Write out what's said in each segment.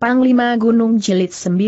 Panglima Gunung Jilid 9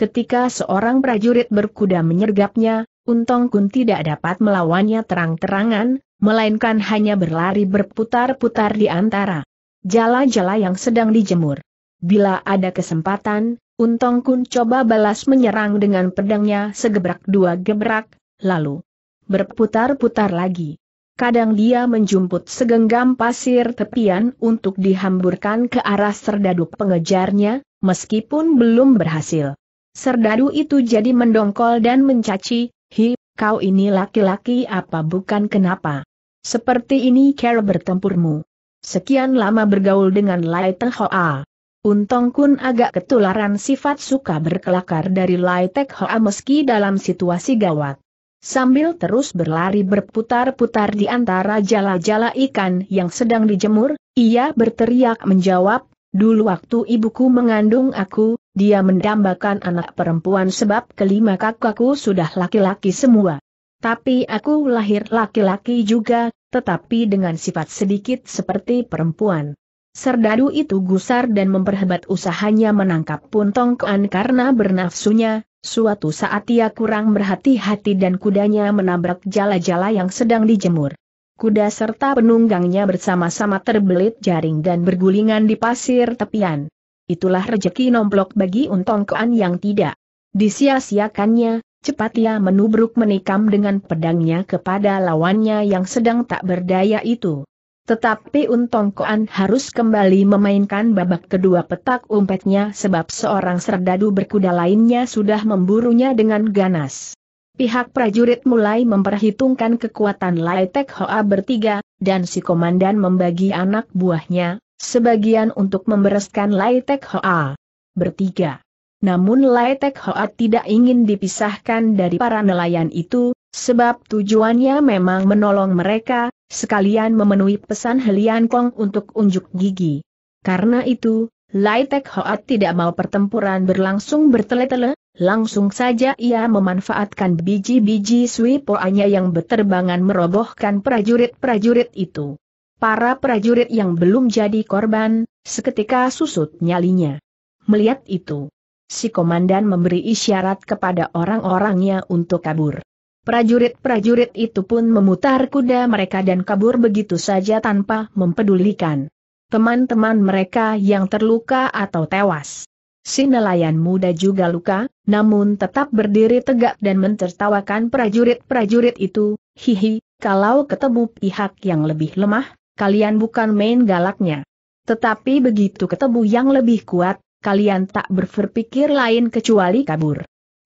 Ketika seorang prajurit berkuda menyergapnya, Untong Kun tidak dapat melawannya terang-terangan, melainkan hanya berlari berputar-putar di antara jala-jala yang sedang dijemur. Bila ada kesempatan, Untong Kun coba balas menyerang dengan pedangnya segebrak dua gebrak, lalu berputar-putar lagi kadang dia menjumput segenggam pasir tepian untuk dihamburkan ke arah serdadu pengejarnya, meskipun belum berhasil. Serdadu itu jadi mendongkol dan mencaci, hi, kau ini laki-laki apa bukan kenapa. Seperti ini cara bertempurmu. Sekian lama bergaul dengan Lai Teng Hoa. Untung kun agak ketularan sifat suka berkelakar dari Lai Teng Hoa meski dalam situasi gawat. Sambil terus berlari berputar-putar di antara jala-jala ikan yang sedang dijemur, ia berteriak menjawab, dulu waktu ibuku mengandung aku, dia mendambakan anak perempuan sebab kelima kakakku sudah laki-laki semua. Tapi aku lahir laki-laki juga, tetapi dengan sifat sedikit seperti perempuan. Serdadu itu gusar dan memperhebat usahanya menangkap puntung karena bernafsunya, Suatu saat ia kurang berhati-hati dan kudanya menabrak jala-jala yang sedang dijemur. Kuda serta penunggangnya bersama-sama terbelit jaring dan bergulingan di pasir tepian. Itulah rejeki nomplok bagi untongkoan yang tidak disia-siakannya, cepat ia menubruk menikam dengan pedangnya kepada lawannya yang sedang tak berdaya itu. Tetapi Untong Koan harus kembali memainkan babak kedua petak umpetnya sebab seorang serdadu berkuda lainnya sudah memburunya dengan ganas. Pihak prajurit mulai memperhitungkan kekuatan Laitek Hoa bertiga, dan si komandan membagi anak buahnya, sebagian untuk membereskan Laitek Hoa bertiga. Namun Laitek Hoa tidak ingin dipisahkan dari para nelayan itu, Sebab tujuannya memang menolong mereka, sekalian memenuhi pesan Helian Kong untuk unjuk gigi. Karena itu, Lai Tek Hoat tidak mau pertempuran berlangsung bertele-tele, langsung saja ia memanfaatkan biji-biji sui poanya yang berterbangan merobohkan prajurit-prajurit itu. Para prajurit yang belum jadi korban, seketika susut nyalinya. Melihat itu, si komandan memberi isyarat kepada orang-orangnya untuk kabur. Prajurit-prajurit itu pun memutar kuda mereka dan kabur begitu saja tanpa mempedulikan teman-teman mereka yang terluka atau tewas. Si nelayan muda juga luka, namun tetap berdiri tegak dan mentertawakan prajurit-prajurit itu, hihi, kalau ketemu pihak yang lebih lemah, kalian bukan main galaknya. Tetapi begitu ketemu yang lebih kuat, kalian tak berpikir lain kecuali kabur.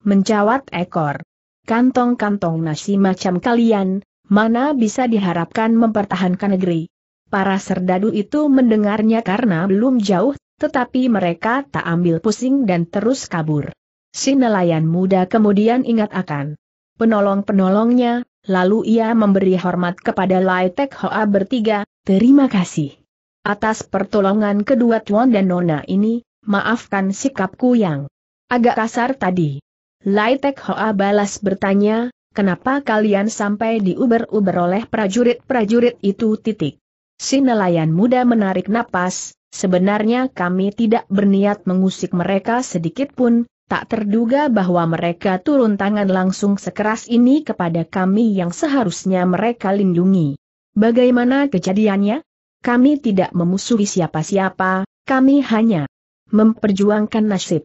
Mencawat ekor kantong-kantong nasi macam kalian, mana bisa diharapkan mempertahankan negeri. Para serdadu itu mendengarnya karena belum jauh, tetapi mereka tak ambil pusing dan terus kabur. Si nelayan muda kemudian ingat akan penolong-penolongnya, lalu ia memberi hormat kepada Lai Tek Hoa bertiga, terima kasih. Atas pertolongan kedua Tuan dan Nona ini, maafkan sikapku yang agak kasar tadi. Lai Tek Hoa balas bertanya, kenapa kalian sampai diuber-uber oleh prajurit-prajurit itu titik. Si nelayan muda menarik napas, sebenarnya kami tidak berniat mengusik mereka sedikit pun, tak terduga bahwa mereka turun tangan langsung sekeras ini kepada kami yang seharusnya mereka lindungi. Bagaimana kejadiannya? Kami tidak memusuhi siapa-siapa, kami hanya memperjuangkan nasib.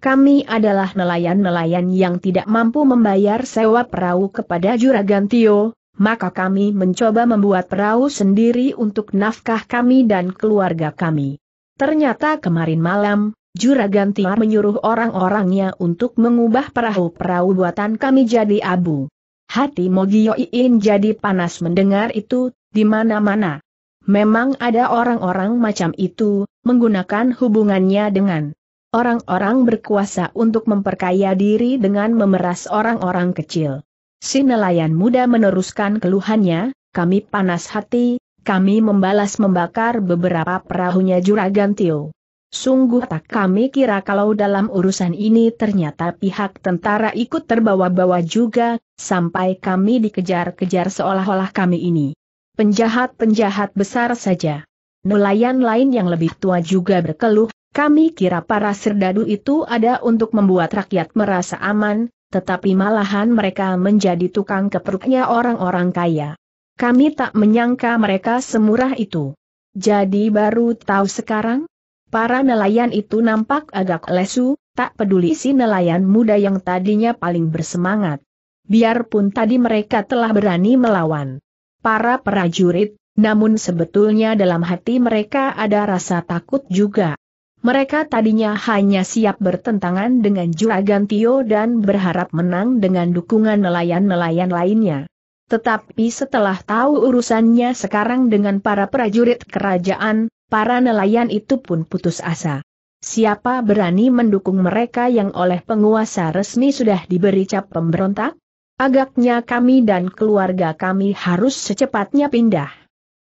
Kami adalah nelayan-nelayan yang tidak mampu membayar sewa perahu kepada Juragan Tio, maka kami mencoba membuat perahu sendiri untuk nafkah kami dan keluarga kami. Ternyata kemarin malam, Juragan Tio menyuruh orang-orangnya untuk mengubah perahu-perahu buatan kami jadi abu. Hati Mogio Iin jadi panas mendengar itu, di mana-mana. Memang ada orang-orang macam itu, menggunakan hubungannya dengan orang-orang berkuasa untuk memperkaya diri dengan memeras orang-orang kecil. Si nelayan muda meneruskan keluhannya, kami panas hati, kami membalas membakar beberapa perahunya Juragan Tio. Sungguh tak kami kira kalau dalam urusan ini ternyata pihak tentara ikut terbawa-bawa juga, sampai kami dikejar-kejar seolah-olah kami ini. Penjahat-penjahat besar saja. Nelayan lain yang lebih tua juga berkeluh, kami kira para serdadu itu ada untuk membuat rakyat merasa aman, tetapi malahan mereka menjadi tukang keperuknya orang-orang kaya. Kami tak menyangka mereka semurah itu. Jadi baru tahu sekarang? Para nelayan itu nampak agak lesu, tak peduli si nelayan muda yang tadinya paling bersemangat. Biarpun tadi mereka telah berani melawan para prajurit, namun sebetulnya dalam hati mereka ada rasa takut juga. Mereka tadinya hanya siap bertentangan dengan Juragan Tio dan berharap menang dengan dukungan nelayan-nelayan lainnya. Tetapi setelah tahu urusannya sekarang dengan para prajurit kerajaan, para nelayan itu pun putus asa. Siapa berani mendukung mereka yang oleh penguasa resmi sudah diberi cap pemberontak? Agaknya kami dan keluarga kami harus secepatnya pindah.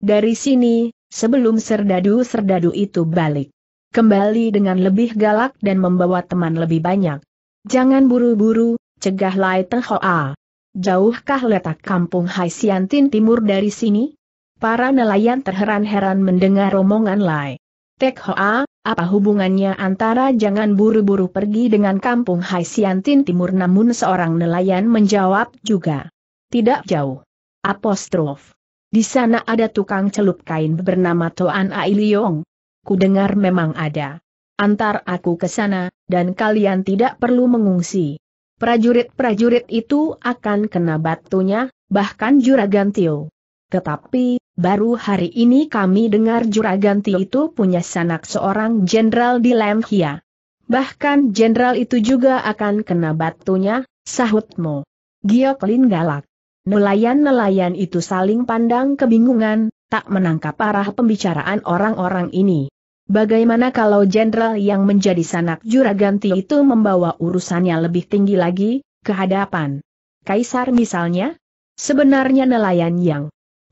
Dari sini, sebelum serdadu-serdadu itu balik kembali dengan lebih galak dan membawa teman lebih banyak. Jangan buru-buru, cegah Lai Tenghoa. Jauhkah letak kampung Hai Siantin Timur dari sini? Para nelayan terheran-heran mendengar omongan Lai. Tek Hoa, apa hubungannya antara jangan buru-buru pergi dengan kampung Hai Siantin Timur namun seorang nelayan menjawab juga. Tidak jauh. Apostrof. Di sana ada tukang celup kain bernama Toan Ailiong. Ku dengar memang ada. Antar aku ke sana, dan kalian tidak perlu mengungsi. Prajurit-prajurit itu akan kena batunya, bahkan Juragan Tio. Tetapi, baru hari ini kami dengar Juragan Tio itu punya sanak seorang jenderal di Lemhia. Bahkan jenderal itu juga akan kena batunya, sahutmu. Giok Lin galak. Nelayan-nelayan itu saling pandang kebingungan, tak menangkap arah pembicaraan orang-orang ini. Bagaimana kalau jenderal yang menjadi sanak juragan ti itu membawa urusannya lebih tinggi lagi, ke hadapan? Kaisar misalnya? Sebenarnya nelayan yang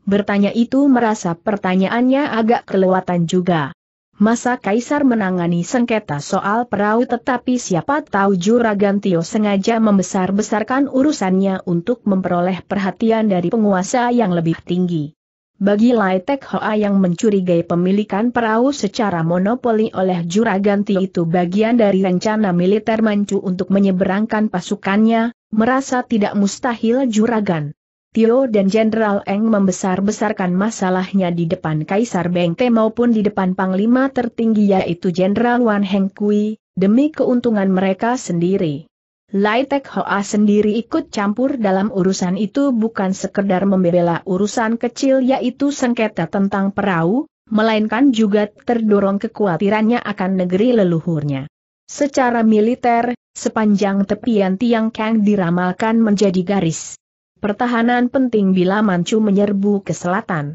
bertanya itu merasa pertanyaannya agak kelewatan juga. Masa Kaisar menangani sengketa soal perahu tetapi siapa tahu Juragan Tio sengaja membesar-besarkan urusannya untuk memperoleh perhatian dari penguasa yang lebih tinggi. Bagi Lai Tek Hoa yang mencurigai pemilikan perahu secara monopoli oleh juraganti itu bagian dari rencana militer Manchu untuk menyeberangkan pasukannya, merasa tidak mustahil juragan. Tio dan Jenderal Eng membesar-besarkan masalahnya di depan Kaisar Bengte maupun di depan Panglima tertinggi yaitu Jenderal Wan Heng Kui, demi keuntungan mereka sendiri. Lai Tek Hoa sendiri ikut campur dalam urusan itu bukan sekedar membela urusan kecil yaitu sengketa tentang perahu, melainkan juga terdorong kekhawatirannya akan negeri leluhurnya. Secara militer, sepanjang tepian Tiang Kang diramalkan menjadi garis pertahanan penting bila Manchu menyerbu ke selatan.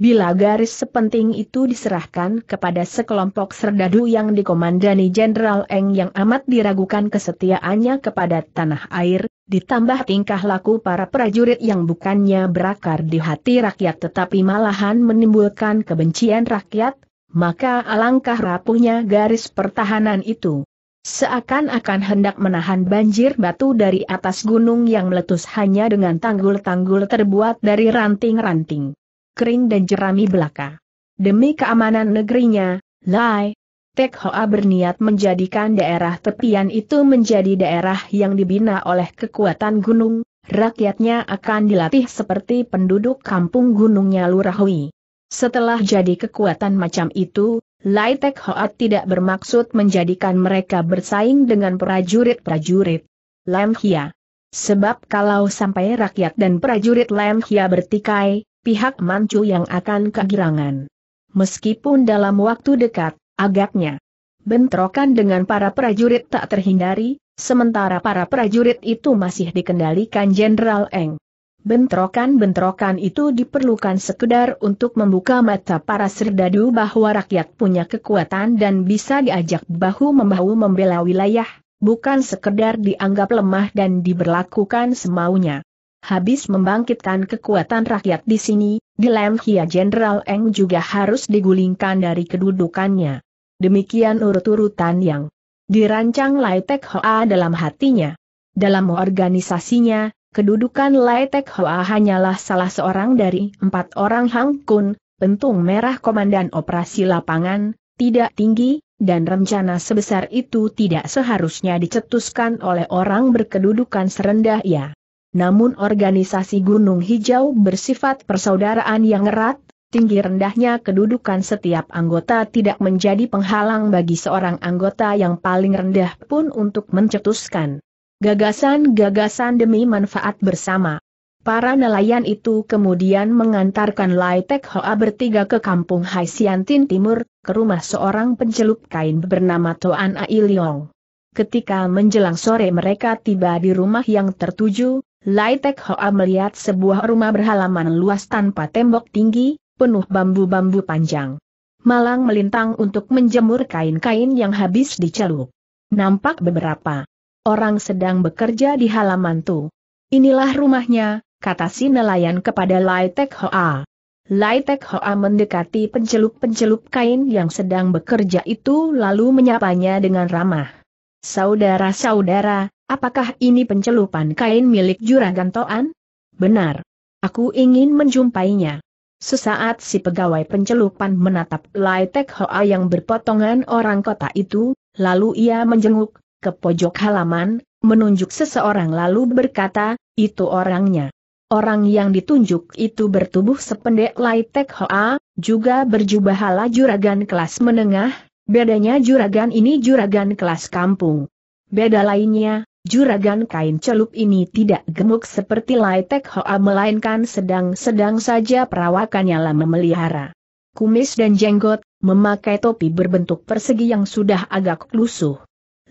Bila garis sepenting itu diserahkan kepada sekelompok serdadu yang dikomandani Jenderal Eng yang amat diragukan kesetiaannya kepada tanah air, ditambah tingkah laku para prajurit yang bukannya berakar di hati rakyat tetapi malahan menimbulkan kebencian rakyat, maka alangkah rapuhnya garis pertahanan itu. Seakan-akan hendak menahan banjir batu dari atas gunung yang meletus hanya dengan tanggul-tanggul terbuat dari ranting-ranting kering dan jerami belaka. Demi keamanan negerinya, Lai, Tek Hoa berniat menjadikan daerah tepian itu menjadi daerah yang dibina oleh kekuatan gunung, rakyatnya akan dilatih seperti penduduk kampung gunungnya Lurahui. Setelah jadi kekuatan macam itu, Lai Tek Hoa tidak bermaksud menjadikan mereka bersaing dengan prajurit-prajurit. Lam Hia. Sebab kalau sampai rakyat dan prajurit Lam Hia bertikai, pihak Manchu yang akan kegirangan. Meskipun dalam waktu dekat, agaknya bentrokan dengan para prajurit tak terhindari, sementara para prajurit itu masih dikendalikan Jenderal Eng. Bentrokan-bentrokan itu diperlukan sekedar untuk membuka mata para serdadu bahwa rakyat punya kekuatan dan bisa diajak bahu-membahu membela wilayah, bukan sekedar dianggap lemah dan diberlakukan semaunya. Habis membangkitkan kekuatan rakyat di sini, di Lemhia Jenderal Eng juga harus digulingkan dari kedudukannya. Demikian urut-urutan yang dirancang Lai Tek Hoa dalam hatinya. Dalam organisasinya, kedudukan Lai Tek Hoa hanyalah salah seorang dari empat orang Hang Kun, pentung merah komandan operasi lapangan, tidak tinggi, dan rencana sebesar itu tidak seharusnya dicetuskan oleh orang berkedudukan serendah ia namun organisasi Gunung Hijau bersifat persaudaraan yang erat, tinggi rendahnya kedudukan setiap anggota tidak menjadi penghalang bagi seorang anggota yang paling rendah pun untuk mencetuskan gagasan-gagasan demi manfaat bersama. Para nelayan itu kemudian mengantarkan Lai Tek Hoa bertiga ke kampung Hai Siantin Timur, ke rumah seorang pencelup kain bernama Toan Ailiong. Ketika menjelang sore mereka tiba di rumah yang tertuju, Lai Tek Hoa melihat sebuah rumah berhalaman luas tanpa tembok tinggi, penuh bambu-bambu panjang. Malang melintang untuk menjemur kain-kain yang habis dicelup. Nampak beberapa orang sedang bekerja di halaman itu. Inilah rumahnya, kata si nelayan kepada Lai Tek Hoa. Lai Tek Hoa mendekati pencelup-pencelup kain yang sedang bekerja itu lalu menyapanya dengan ramah. Saudara-saudara, Apakah ini pencelupan kain milik juragan Toan? Benar. Aku ingin menjumpainya. Sesaat si pegawai pencelupan menatap Lai Tek Hoa yang berpotongan orang kota itu, lalu ia menjenguk, ke pojok halaman, menunjuk seseorang lalu berkata, itu orangnya. Orang yang ditunjuk itu bertubuh sependek Lai Tek Hoa, juga berjubah ala juragan kelas menengah, bedanya juragan ini juragan kelas kampung. Beda lainnya, Juragan kain celup ini tidak gemuk seperti Lai Tek Hoa melainkan sedang-sedang saja perawakannya lah memelihara. Kumis dan jenggot, memakai topi berbentuk persegi yang sudah agak lusuh.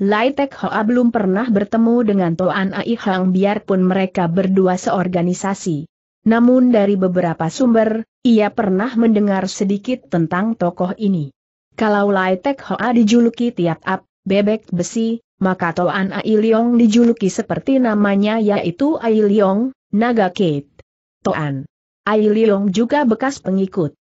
Lai Tek Hoa belum pernah bertemu dengan Toan Ai Hang biarpun mereka berdua seorganisasi. Namun dari beberapa sumber, ia pernah mendengar sedikit tentang tokoh ini. Kalau Lai Tek Hoa dijuluki tiap-ap, bebek besi, maka Toan Ailiong dijuluki seperti namanya yaitu Ailiong, Naga Kate. Toan Ailiong juga bekas pengikut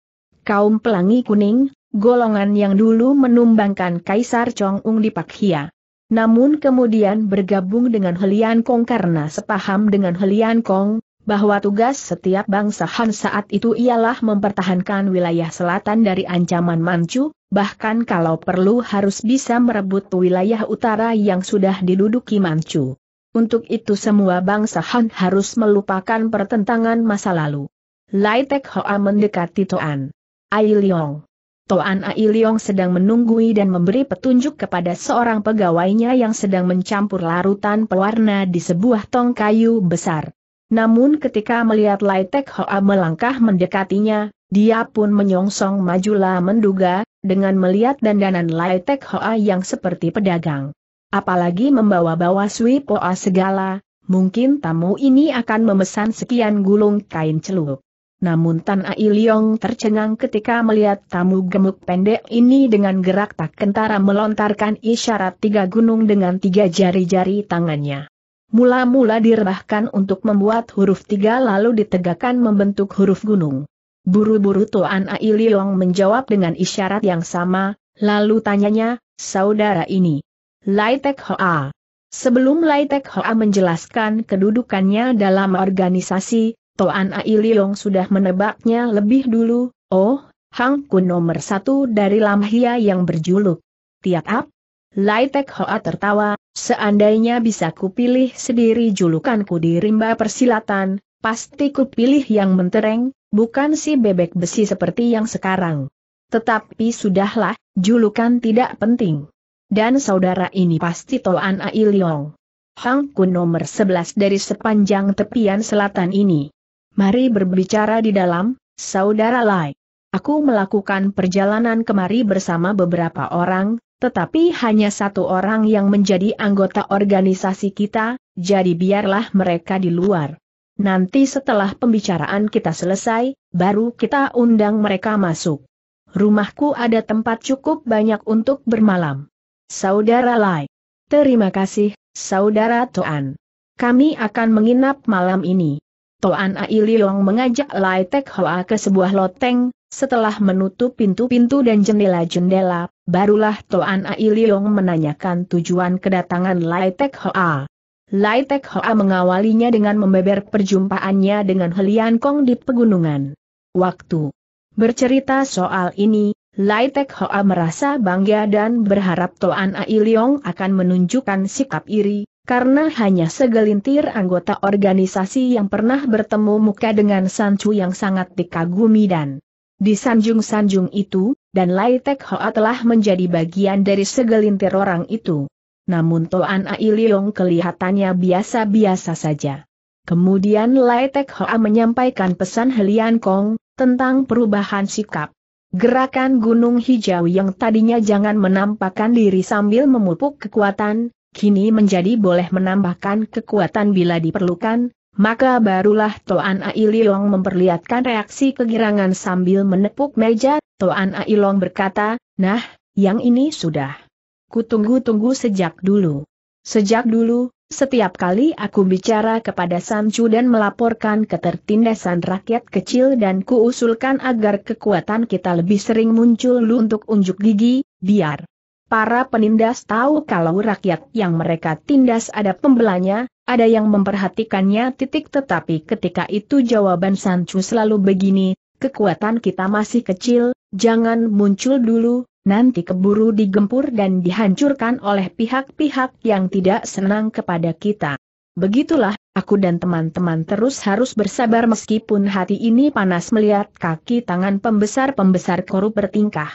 kaum pelangi kuning, golongan yang dulu menumbangkan Kaisar Chong Ung di Hia. Namun kemudian bergabung dengan Helian Kong karena sepaham dengan Helian Kong, bahwa tugas setiap bangsa Han saat itu ialah mempertahankan wilayah selatan dari ancaman Manchu, bahkan kalau perlu harus bisa merebut wilayah utara yang sudah diduduki Manchu. Untuk itu semua bangsa Han harus melupakan pertentangan masa lalu. Lai Tek Hoa mendekati Toan. Ai Liong. Toan Ai Liong sedang menunggui dan memberi petunjuk kepada seorang pegawainya yang sedang mencampur larutan pewarna di sebuah tong kayu besar. Namun ketika melihat Lai Tek Hoa melangkah mendekatinya, dia pun menyongsong majulah menduga, dengan melihat dandanan Lai Tek Hoa yang seperti pedagang. Apalagi membawa-bawa Sui Poa segala, mungkin tamu ini akan memesan sekian gulung kain celup. Namun Tan Ai tercengang ketika melihat tamu gemuk pendek ini dengan gerak tak kentara melontarkan isyarat tiga gunung dengan tiga jari-jari tangannya. Mula-mula direbahkan untuk membuat huruf tiga lalu ditegakkan membentuk huruf gunung. Buru-buru Tuan Ai Liong menjawab dengan isyarat yang sama, lalu tanyanya, saudara ini. Lai Tek Hoa. Sebelum Lai Tek Hoa menjelaskan kedudukannya dalam organisasi, Tuan Ai Liong sudah menebaknya lebih dulu, oh, Hang Kun nomor satu dari Lam Hia yang berjuluk. Tiap ap? Lai Tek Hoa tertawa, seandainya bisa kupilih sendiri julukanku di rimba persilatan, Pasti ku pilih yang mentereng, bukan si bebek besi seperti yang sekarang. Tetapi sudahlah, julukan tidak penting. Dan saudara ini pasti Toan Ailiong. Hangku nomor 11 dari sepanjang tepian selatan ini. Mari berbicara di dalam, saudara Lai. Aku melakukan perjalanan kemari bersama beberapa orang, tetapi hanya satu orang yang menjadi anggota organisasi kita, jadi biarlah mereka di luar. Nanti setelah pembicaraan kita selesai, baru kita undang mereka masuk. Rumahku ada tempat cukup banyak untuk bermalam. Saudara Lai. Terima kasih, Saudara Toan. Kami akan menginap malam ini. Toan Ailiong mengajak Lai Tek Hoa ke sebuah loteng, setelah menutup pintu-pintu dan jendela-jendela, barulah Toan Ailiong menanyakan tujuan kedatangan Lai Tek Hoa. Lai Tek Hoa mengawalinya dengan membeber perjumpaannya dengan Helian Kong di pegunungan. Waktu bercerita soal ini, Lai Tek Hoa merasa bangga dan berharap Toan Ai Leong akan menunjukkan sikap iri, karena hanya segelintir anggota organisasi yang pernah bertemu muka dengan San Chu yang sangat dikagumi dan disanjung-sanjung itu, dan Lai Tek Hoa telah menjadi bagian dari segelintir orang itu namun Toan Ai Leong kelihatannya biasa-biasa saja. Kemudian Lai Tek Hoa menyampaikan pesan Helian Kong, tentang perubahan sikap. Gerakan Gunung Hijau yang tadinya jangan menampakkan diri sambil memupuk kekuatan, kini menjadi boleh menambahkan kekuatan bila diperlukan, maka barulah Toan Ailong memperlihatkan reaksi kegirangan sambil menepuk meja, Toan Ailong berkata, nah, yang ini sudah. Kutunggu-tunggu sejak dulu. Sejak dulu, setiap kali aku bicara kepada Samcu dan melaporkan ketertindasan rakyat kecil dan kuusulkan agar kekuatan kita lebih sering muncul untuk unjuk gigi, biar Para penindas tahu kalau rakyat yang mereka tindas ada pembelanya, ada yang memperhatikannya titik tetapi ketika itu jawaban Sancu selalu begini, kekuatan kita masih kecil, jangan muncul dulu, nanti keburu digempur dan dihancurkan oleh pihak-pihak yang tidak senang kepada kita. Begitulah, aku dan teman-teman terus harus bersabar meskipun hati ini panas melihat kaki tangan pembesar-pembesar korup bertingkah.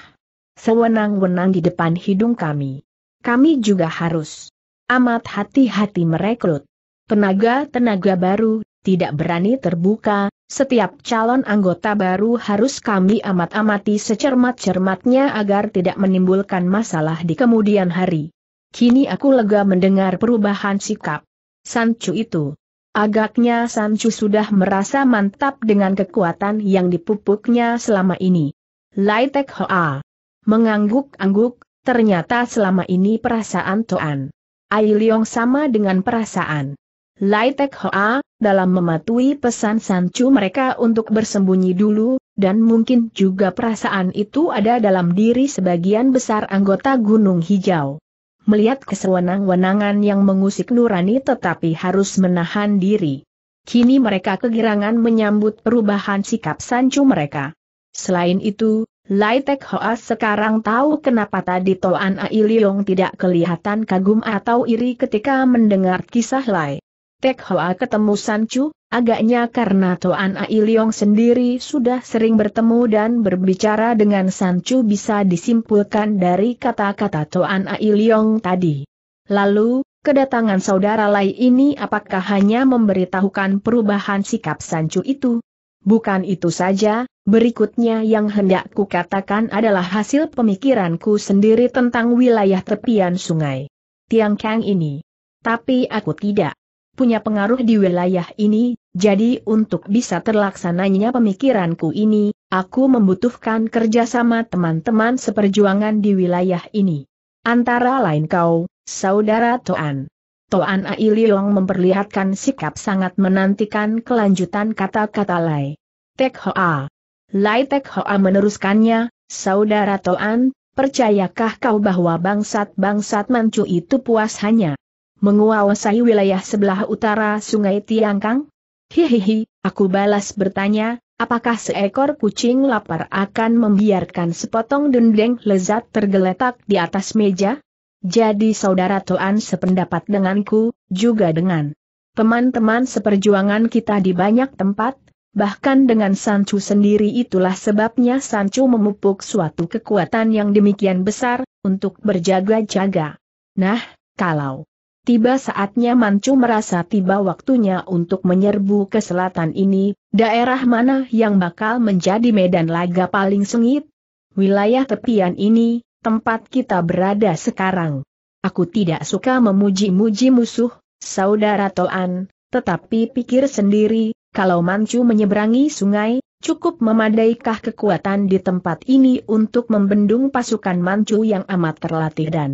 Sewenang-wenang di depan hidung kami. Kami juga harus amat hati-hati merekrut tenaga-tenaga baru, tidak berani terbuka, setiap calon anggota baru harus kami amat-amati secermat-cermatnya agar tidak menimbulkan masalah di kemudian hari. Kini aku lega mendengar perubahan sikap. Sancu itu. Agaknya Sancu sudah merasa mantap dengan kekuatan yang dipupuknya selama ini. Laitek Hoa. Mengangguk-angguk, ternyata selama ini perasaan Toan. Ai Leong sama dengan perasaan. Laitek Hoa, dalam mematuhi pesan Sancu mereka untuk bersembunyi dulu, dan mungkin juga perasaan itu ada dalam diri sebagian besar anggota Gunung Hijau. Melihat kesewenang-wenangan yang mengusik nurani tetapi harus menahan diri. Kini mereka kegirangan menyambut perubahan sikap Sancu mereka. Selain itu, Lai Tek Hoa sekarang tahu kenapa tadi Toan Ailiong tidak kelihatan kagum atau iri ketika mendengar kisah Lai. Tek Hoa ketemu Sanchu, agaknya karena Toan Ai Leong sendiri sudah sering bertemu dan berbicara dengan Sanchu bisa disimpulkan dari kata-kata Toan Ai Leong tadi. Lalu, kedatangan saudara Lai ini apakah hanya memberitahukan perubahan sikap Sanchu itu? Bukan itu saja, berikutnya yang hendak ku katakan adalah hasil pemikiranku sendiri tentang wilayah tepian sungai. Tiangkang ini. Tapi aku tidak punya pengaruh di wilayah ini, jadi untuk bisa terlaksananya pemikiranku ini, aku membutuhkan kerjasama teman-teman seperjuangan di wilayah ini. Antara lain kau, saudara Toan. Toan Aililong memperlihatkan sikap sangat menantikan kelanjutan kata-kata Lai. Tek Hoa. Lai Tek Hoa meneruskannya, Saudara Toan, percayakah kau bahwa bangsat-bangsat Manchu itu puas hanya menguasai wilayah sebelah utara Sungai Tiangkang? Hihihi, aku balas bertanya, apakah seekor kucing lapar akan membiarkan sepotong dendeng lezat tergeletak di atas meja? Jadi saudara Toan sependapat denganku, juga dengan teman-teman seperjuangan kita di banyak tempat, bahkan dengan Sancu sendiri itulah sebabnya Sancu memupuk suatu kekuatan yang demikian besar, untuk berjaga-jaga. Nah, kalau Tiba saatnya Mancu merasa tiba waktunya untuk menyerbu ke selatan ini, daerah mana yang bakal menjadi medan laga paling sengit? Wilayah tepian ini, tempat kita berada sekarang. Aku tidak suka memuji-muji musuh, saudara Toan, tetapi pikir sendiri, kalau Mancu menyeberangi sungai, cukup memadaikah kekuatan di tempat ini untuk membendung pasukan Mancu yang amat terlatih dan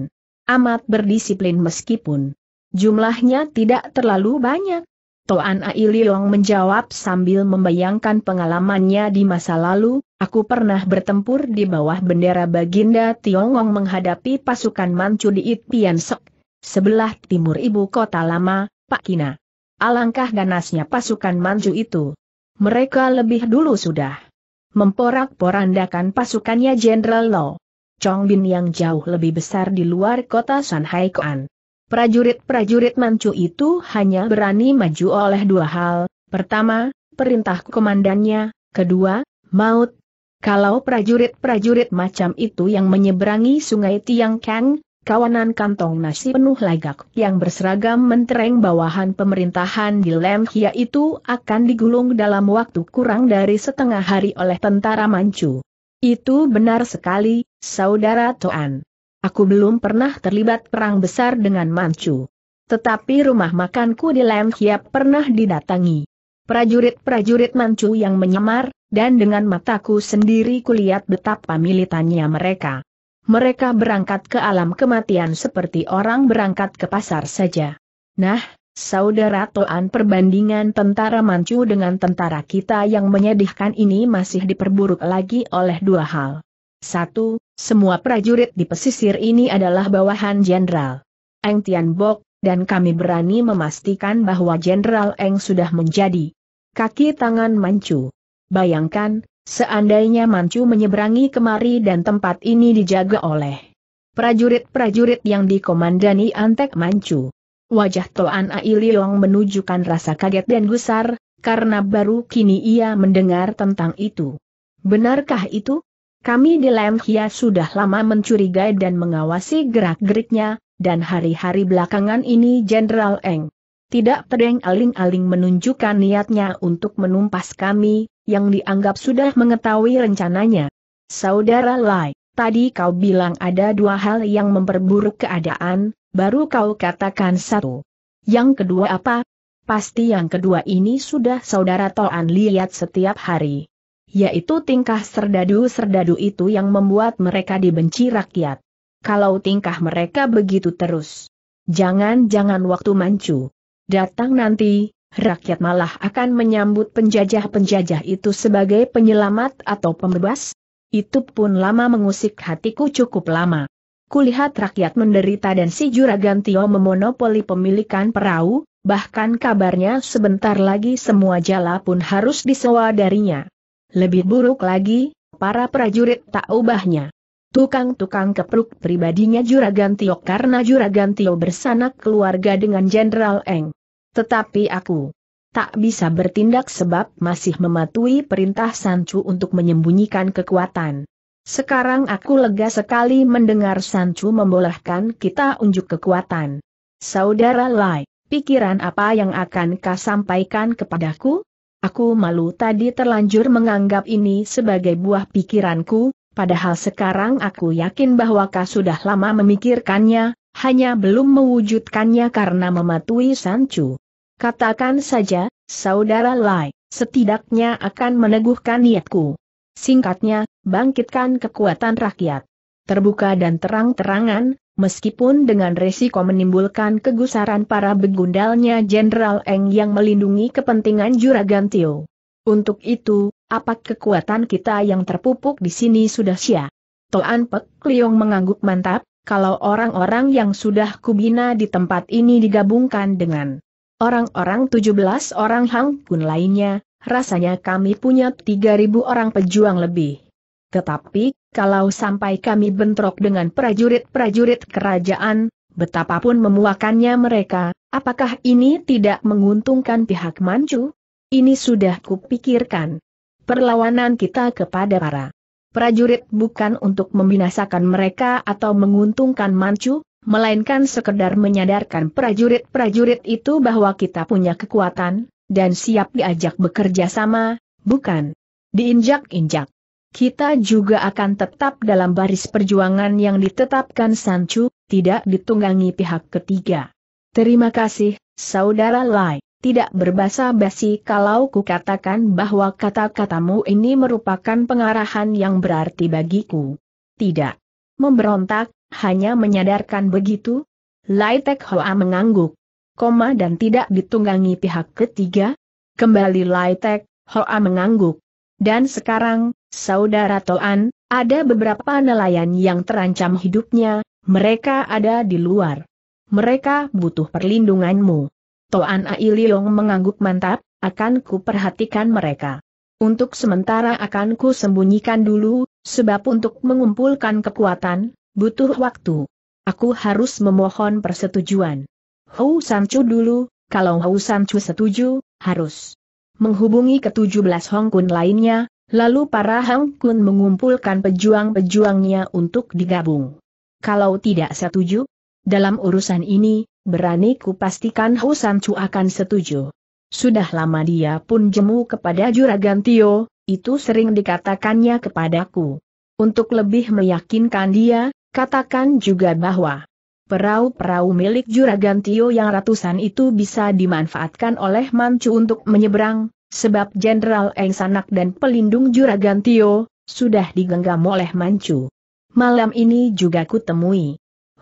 amat berdisiplin meskipun Jumlahnya tidak terlalu banyak. Toan Ai Liong menjawab sambil membayangkan pengalamannya di masa lalu, aku pernah bertempur di bawah bendera Baginda Tiongkok menghadapi pasukan Manchu di Itpian Sok, sebelah timur ibu kota lama, Pak Kina. Alangkah ganasnya pasukan Manchu itu. Mereka lebih dulu sudah memporak-porandakan pasukannya Jenderal Lo. Chong Bin yang jauh lebih besar di luar kota Shanghai Kuan. Prajurit-prajurit Manchu itu hanya berani maju oleh dua hal, pertama, perintah komandannya, kedua, maut. Kalau prajurit-prajurit macam itu yang menyeberangi sungai Tiangkang, kawanan kantong nasi penuh lagak yang berseragam mentereng bawahan pemerintahan di Lemhia itu akan digulung dalam waktu kurang dari setengah hari oleh tentara Manchu. Itu benar sekali, Saudara Toan. Aku belum pernah terlibat perang besar dengan Manchu. Tetapi rumah makanku di Lemhiap pernah didatangi. Prajurit-prajurit Manchu yang menyamar, dan dengan mataku sendiri kulihat betapa militannya mereka. Mereka berangkat ke alam kematian seperti orang berangkat ke pasar saja. Nah, saudara Toan perbandingan tentara Manchu dengan tentara kita yang menyedihkan ini masih diperburuk lagi oleh dua hal. Satu, semua prajurit di pesisir ini adalah bawahan Jenderal Eng Tianbok, dan kami berani memastikan bahwa Jenderal Eng sudah menjadi kaki tangan Manchu. Bayangkan, seandainya Manchu menyeberangi kemari dan tempat ini dijaga oleh prajurit-prajurit yang dikomandani Antek Manchu. Wajah Toan Ailiong menunjukkan rasa kaget dan gusar, karena baru kini ia mendengar tentang itu. Benarkah itu? Kami di Lemhia sudah lama mencurigai dan mengawasi gerak-geriknya, dan hari-hari belakangan ini Jenderal Eng tidak tereng aling-aling menunjukkan niatnya untuk menumpas kami, yang dianggap sudah mengetahui rencananya. Saudara Lai, tadi kau bilang ada dua hal yang memperburuk keadaan, baru kau katakan satu. Yang kedua apa? Pasti yang kedua ini sudah saudara Toan lihat setiap hari yaitu tingkah serdadu-serdadu itu yang membuat mereka dibenci rakyat. Kalau tingkah mereka begitu terus, jangan-jangan waktu mancu. Datang nanti, rakyat malah akan menyambut penjajah-penjajah itu sebagai penyelamat atau pembebas. Itu pun lama mengusik hatiku cukup lama. Kulihat rakyat menderita dan si juragan Tio memonopoli pemilikan perahu, bahkan kabarnya sebentar lagi semua jala pun harus disewa darinya. Lebih buruk lagi, para prajurit tak ubahnya. Tukang-tukang kepruk pribadinya Juragan Tio karena Juragan Tio bersanak keluarga dengan Jenderal Eng. Tetapi aku tak bisa bertindak sebab masih mematuhi perintah Sancu untuk menyembunyikan kekuatan. Sekarang aku lega sekali mendengar Sancu membolehkan kita unjuk kekuatan. Saudara Lai, pikiran apa yang akan kau sampaikan kepadaku? Aku malu tadi terlanjur menganggap ini sebagai buah pikiranku, padahal sekarang aku yakin bahwa kau sudah lama memikirkannya, hanya belum mewujudkannya karena mematuhi Sancu. Katakan saja, Saudara Lai, setidaknya akan meneguhkan niatku. Singkatnya, bangkitkan kekuatan rakyat. Terbuka dan terang-terangan, Meskipun dengan resiko menimbulkan kegusaran para begundalnya Jenderal Eng yang melindungi kepentingan Juragan Tio. Untuk itu, apa kekuatan kita yang terpupuk di sini sudah sia? Toan Pek Liong mengangguk mantap, kalau orang-orang yang sudah kubina di tempat ini digabungkan dengan orang-orang 17 orang Hang Kun lainnya, rasanya kami punya 3.000 orang pejuang lebih. Tetapi, kalau sampai kami bentrok dengan prajurit-prajurit kerajaan, betapapun memuakannya mereka, apakah ini tidak menguntungkan pihak Manchu? Ini sudah kupikirkan. Perlawanan kita kepada para prajurit bukan untuk membinasakan mereka atau menguntungkan Manchu, melainkan sekedar menyadarkan prajurit-prajurit itu bahwa kita punya kekuatan, dan siap diajak bekerja sama, bukan diinjak-injak kita juga akan tetap dalam baris perjuangan yang ditetapkan Sancu, tidak ditunggangi pihak ketiga. Terima kasih, Saudara Lai. Tidak berbahasa basi kalau kukatakan bahwa kata-katamu ini merupakan pengarahan yang berarti bagiku. Tidak. Memberontak, hanya menyadarkan begitu? Lai Tek Hoa mengangguk. Koma dan tidak ditunggangi pihak ketiga? Kembali Lai Tek, Hoa mengangguk. Dan sekarang, Saudara Toan, ada beberapa nelayan yang terancam hidupnya, mereka ada di luar. Mereka butuh perlindunganmu. Toan Ailiong mengangguk mantap, akan ku perhatikan mereka. Untuk sementara akan ku sembunyikan dulu, sebab untuk mengumpulkan kekuatan, butuh waktu. Aku harus memohon persetujuan. Hou Sanchu dulu, kalau Hou Sanchu setuju, harus menghubungi ke-17 Hongkun lainnya, Lalu para Hang Kun mengumpulkan pejuang-pejuangnya untuk digabung. Kalau tidak setuju, dalam urusan ini, berani ku pastikan Husan Chu akan setuju. Sudah lama dia pun jemu kepada Juragan Tio, itu sering dikatakannya kepadaku. Untuk lebih meyakinkan dia, katakan juga bahwa Perahu-perahu milik Juragan Tio yang ratusan itu bisa dimanfaatkan oleh Mancu untuk menyeberang, Sebab Jenderal Eng Sanak dan pelindung Juragan Tio, sudah digenggam oleh Manchu. Malam ini juga kutemui.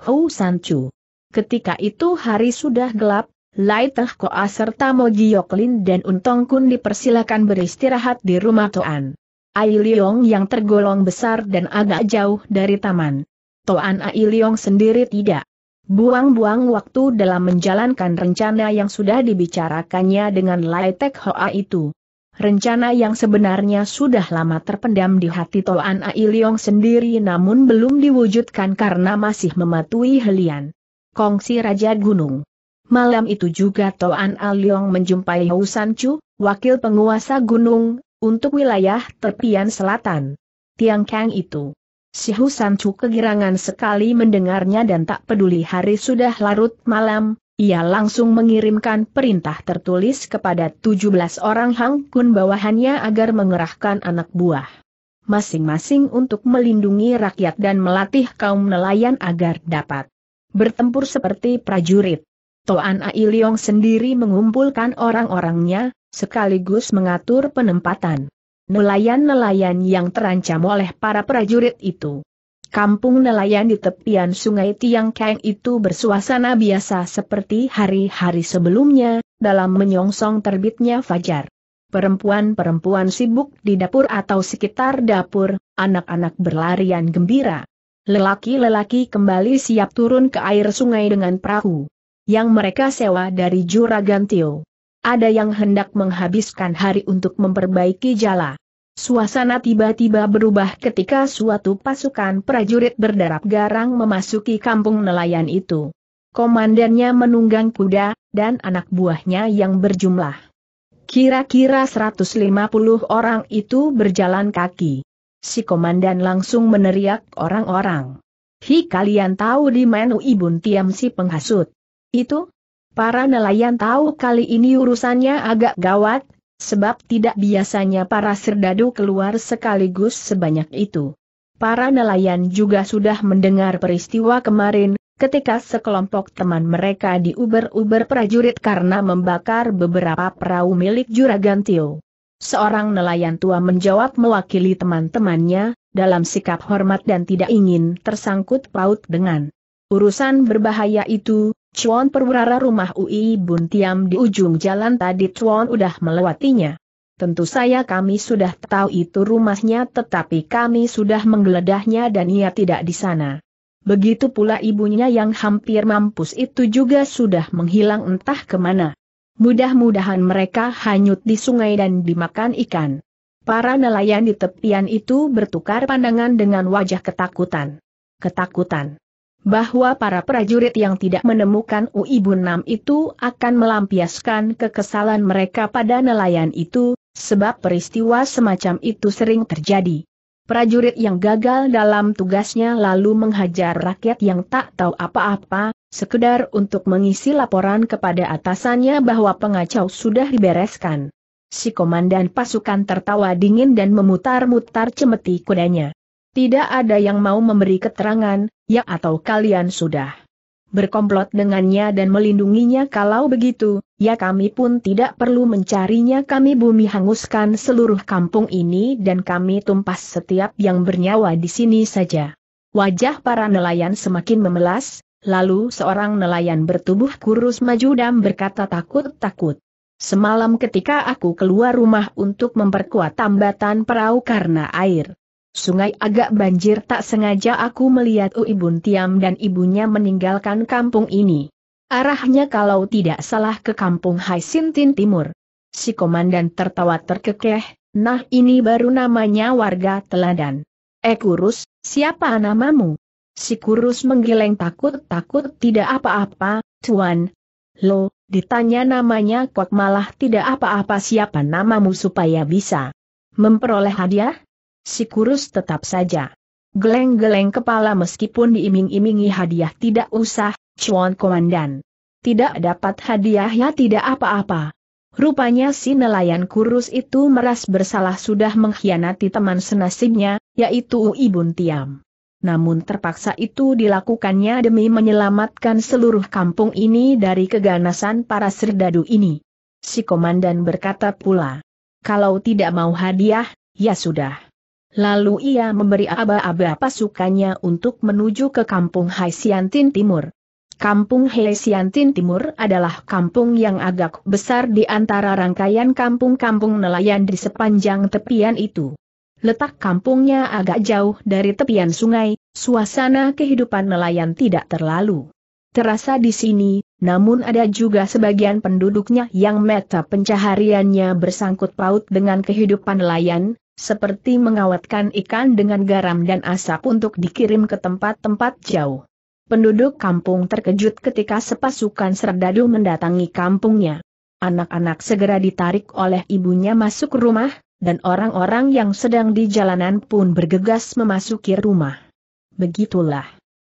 Hou Sanchu. Ketika itu hari sudah gelap, Lai Teh Koa serta Moji Yoklin dan Untong Kun dipersilakan beristirahat di rumah Toan. Ai Liong yang tergolong besar dan agak jauh dari taman. Toan Ai Liong sendiri tidak. Buang-buang waktu dalam menjalankan rencana yang sudah dibicarakannya dengan Lai Tek Hoa itu. Rencana yang sebenarnya sudah lama terpendam di hati Toan Ailiong sendiri namun belum diwujudkan karena masih mematuhi helian. Kongsi Raja Gunung Malam itu juga Toan Aliong menjumpai Hou Sanchu, wakil penguasa gunung, untuk wilayah tepian selatan. Tiang Kang itu Si Chu kegirangan sekali mendengarnya dan tak peduli hari sudah larut malam, ia langsung mengirimkan perintah tertulis kepada 17 orang Hang Kun bawahannya agar mengerahkan anak buah. Masing-masing untuk melindungi rakyat dan melatih kaum nelayan agar dapat bertempur seperti prajurit. Toan Ailiong sendiri mengumpulkan orang-orangnya, sekaligus mengatur penempatan nelayan-nelayan yang terancam oleh para prajurit itu. Kampung nelayan di tepian sungai Tiang Kang itu bersuasana biasa seperti hari-hari sebelumnya, dalam menyongsong terbitnya fajar. Perempuan-perempuan sibuk di dapur atau sekitar dapur, anak-anak berlarian gembira. Lelaki-lelaki kembali siap turun ke air sungai dengan perahu yang mereka sewa dari juragan Tio. Ada yang hendak menghabiskan hari untuk memperbaiki jala. Suasana tiba-tiba berubah ketika suatu pasukan prajurit berdarap garang memasuki kampung nelayan itu. Komandannya menunggang kuda, dan anak buahnya yang berjumlah. Kira-kira 150 orang itu berjalan kaki. Si komandan langsung meneriak orang-orang. Hi kalian tahu di mana ibu Tiam si penghasut? Itu? Para nelayan tahu kali ini urusannya agak gawat, sebab tidak biasanya para serdadu keluar sekaligus sebanyak itu. Para nelayan juga sudah mendengar peristiwa kemarin, ketika sekelompok teman mereka diuber-uber prajurit karena membakar beberapa perahu milik Juragan Tio. Seorang nelayan tua menjawab mewakili teman-temannya, dalam sikap hormat dan tidak ingin tersangkut paut dengan urusan berbahaya itu, Cuan perwara rumah UI Bun Tiam di ujung jalan tadi Cuan udah melewatinya. Tentu saya kami sudah tahu itu rumahnya tetapi kami sudah menggeledahnya dan ia tidak di sana. Begitu pula ibunya yang hampir mampus itu juga sudah menghilang entah kemana. Mudah-mudahan mereka hanyut di sungai dan dimakan ikan. Para nelayan di tepian itu bertukar pandangan dengan wajah ketakutan. Ketakutan bahwa para prajurit yang tidak menemukan Ui Nam itu akan melampiaskan kekesalan mereka pada nelayan itu, sebab peristiwa semacam itu sering terjadi. Prajurit yang gagal dalam tugasnya lalu menghajar rakyat yang tak tahu apa-apa, sekedar untuk mengisi laporan kepada atasannya bahwa pengacau sudah dibereskan. Si komandan pasukan tertawa dingin dan memutar-mutar cemeti kudanya. Tidak ada yang mau memberi keterangan, ya atau kalian sudah berkomplot dengannya dan melindunginya kalau begitu, ya kami pun tidak perlu mencarinya kami bumi hanguskan seluruh kampung ini dan kami tumpas setiap yang bernyawa di sini saja. Wajah para nelayan semakin memelas, lalu seorang nelayan bertubuh kurus maju dan berkata takut-takut. Semalam ketika aku keluar rumah untuk memperkuat tambatan perahu karena air Sungai agak banjir tak sengaja aku melihat Uibun Tiam dan ibunya meninggalkan kampung ini. Arahnya kalau tidak salah ke kampung Haisintin Timur. Si komandan tertawa terkekeh, nah ini baru namanya warga teladan. Eh kurus, siapa namamu? Si kurus menggeleng takut-takut tidak apa-apa, tuan. Lo, ditanya namanya kok malah tidak apa-apa siapa namamu supaya bisa memperoleh hadiah? si kurus tetap saja. Geleng-geleng kepala meskipun diiming-imingi hadiah tidak usah, cuan komandan. Tidak dapat hadiah ya tidak apa-apa. Rupanya si nelayan kurus itu meras bersalah sudah mengkhianati teman senasibnya, yaitu Ibun Tiam. Namun terpaksa itu dilakukannya demi menyelamatkan seluruh kampung ini dari keganasan para serdadu ini. Si komandan berkata pula, kalau tidak mau hadiah, ya sudah. Lalu ia memberi aba-aba pasukannya untuk menuju ke kampung Haisiantin Timur. Kampung Haisiantin Timur adalah kampung yang agak besar di antara rangkaian kampung-kampung nelayan di sepanjang tepian itu. Letak kampungnya agak jauh dari tepian sungai, suasana kehidupan nelayan tidak terlalu terasa di sini, namun ada juga sebagian penduduknya yang meta pencahariannya bersangkut paut dengan kehidupan nelayan, seperti mengawetkan ikan dengan garam dan asap untuk dikirim ke tempat-tempat jauh. Penduduk kampung terkejut ketika sepasukan serdadu mendatangi kampungnya. Anak-anak segera ditarik oleh ibunya masuk rumah, dan orang-orang yang sedang di jalanan pun bergegas memasuki rumah. Begitulah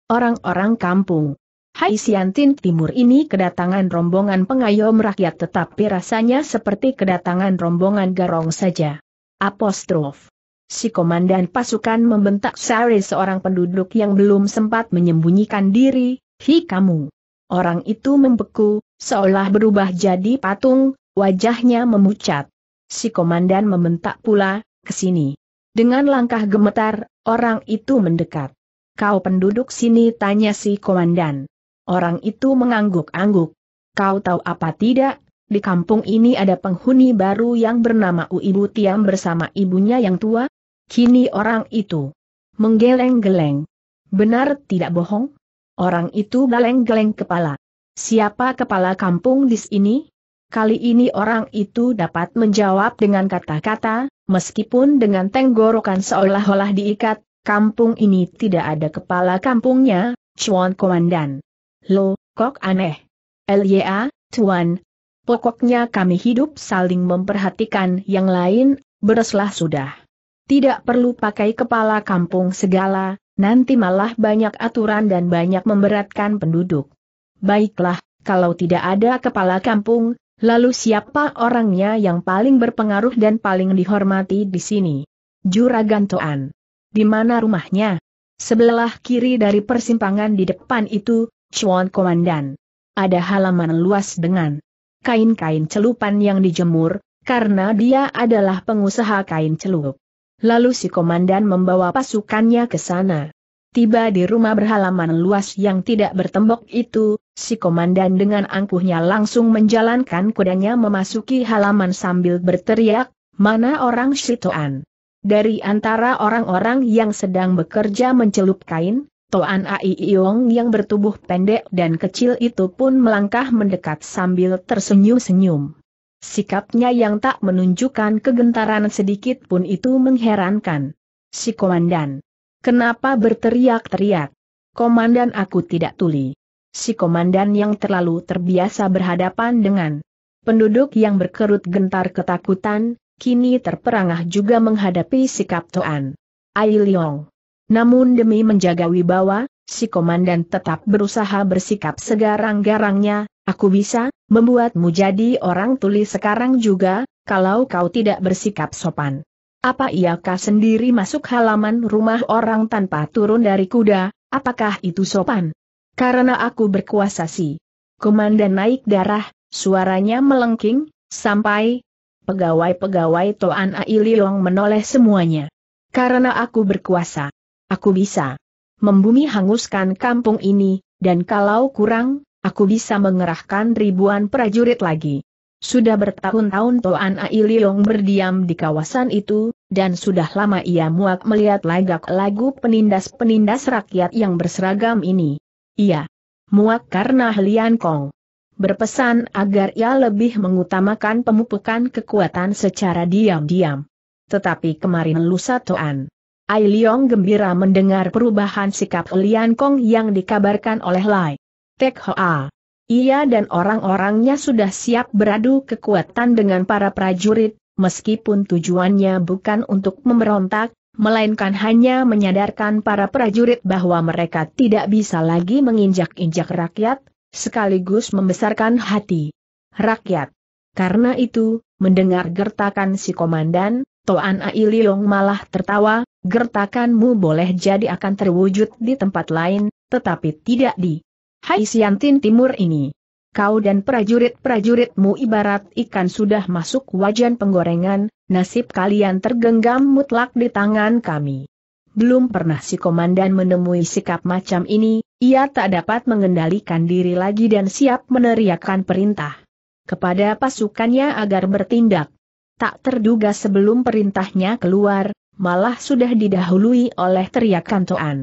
orang-orang kampung. Hai Siantin Timur ini kedatangan rombongan pengayom rakyat tetapi rasanya seperti kedatangan rombongan garong saja. Apostrof. Si komandan pasukan membentak Sari seorang penduduk yang belum sempat menyembunyikan diri, hi kamu. Orang itu membeku, seolah berubah jadi patung, wajahnya memucat. Si komandan membentak pula, ke sini. Dengan langkah gemetar, orang itu mendekat. Kau penduduk sini tanya si komandan. Orang itu mengangguk-angguk. Kau tahu apa tidak, di kampung ini ada penghuni baru yang bernama Uibu Tiam bersama ibunya yang tua? Kini orang itu menggeleng-geleng. Benar tidak bohong? Orang itu geleng-geleng kepala. Siapa kepala kampung di sini? Kali ini orang itu dapat menjawab dengan kata-kata, meskipun dengan tenggorokan seolah-olah diikat, kampung ini tidak ada kepala kampungnya, Chuan Komandan. Lo, kok aneh. Lya, Tuan, pokoknya kami hidup saling memperhatikan yang lain, bereslah sudah. Tidak perlu pakai kepala kampung segala, nanti malah banyak aturan dan banyak memberatkan penduduk. Baiklah, kalau tidak ada kepala kampung, lalu siapa orangnya yang paling berpengaruh dan paling dihormati di sini? Juragan Toan. Di mana rumahnya? Sebelah kiri dari persimpangan di depan itu, Chuan Komandan. Ada halaman luas dengan kain-kain celupan yang dijemur, karena dia adalah pengusaha kain celup. Lalu si komandan membawa pasukannya ke sana. Tiba di rumah berhalaman luas yang tidak bertembok itu, si komandan dengan angkuhnya langsung menjalankan kudanya memasuki halaman sambil berteriak, mana orang Shitoan. Dari antara orang-orang yang sedang bekerja mencelup kain, Toan Ai Yong yang bertubuh pendek dan kecil itu pun melangkah mendekat sambil tersenyum-senyum. Sikapnya yang tak menunjukkan kegentaran sedikit pun itu mengherankan. Si komandan. Kenapa berteriak-teriak? Komandan aku tidak tuli. Si komandan yang terlalu terbiasa berhadapan dengan penduduk yang berkerut gentar ketakutan, kini terperangah juga menghadapi sikap Toan. Ai Yong. Namun demi menjaga wibawa, si komandan tetap berusaha bersikap segarang-garangnya, aku bisa, membuatmu jadi orang tuli sekarang juga, kalau kau tidak bersikap sopan. Apa ia kau sendiri masuk halaman rumah orang tanpa turun dari kuda, apakah itu sopan? Karena aku berkuasa si. Komandan naik darah, suaranya melengking, sampai pegawai-pegawai Toan Ailiong menoleh semuanya. Karena aku berkuasa. Aku bisa membumi hanguskan kampung ini, dan kalau kurang, aku bisa mengerahkan ribuan prajurit lagi. Sudah bertahun-tahun Toan Ailiong berdiam di kawasan itu, dan sudah lama ia muak melihat lagak lagu penindas-penindas rakyat yang berseragam ini. Ia muak karena Lian Kong berpesan agar ia lebih mengutamakan pemupukan kekuatan secara diam-diam. Tetapi kemarin lusa Toan Ai Leong gembira mendengar perubahan sikap Lian Kong yang dikabarkan oleh Lai. Tek Hoa. Ia dan orang-orangnya sudah siap beradu kekuatan dengan para prajurit, meskipun tujuannya bukan untuk memberontak, melainkan hanya menyadarkan para prajurit bahwa mereka tidak bisa lagi menginjak-injak rakyat, sekaligus membesarkan hati rakyat. Karena itu, mendengar gertakan si komandan, Toan Ai malah tertawa, gertakanmu boleh jadi akan terwujud di tempat lain, tetapi tidak di Hai Siantin Timur ini. Kau dan prajurit-prajuritmu ibarat ikan sudah masuk wajan penggorengan, nasib kalian tergenggam mutlak di tangan kami. Belum pernah si komandan menemui sikap macam ini, ia tak dapat mengendalikan diri lagi dan siap meneriakkan perintah kepada pasukannya agar bertindak tak terduga sebelum perintahnya keluar, malah sudah didahului oleh teriakan Toan.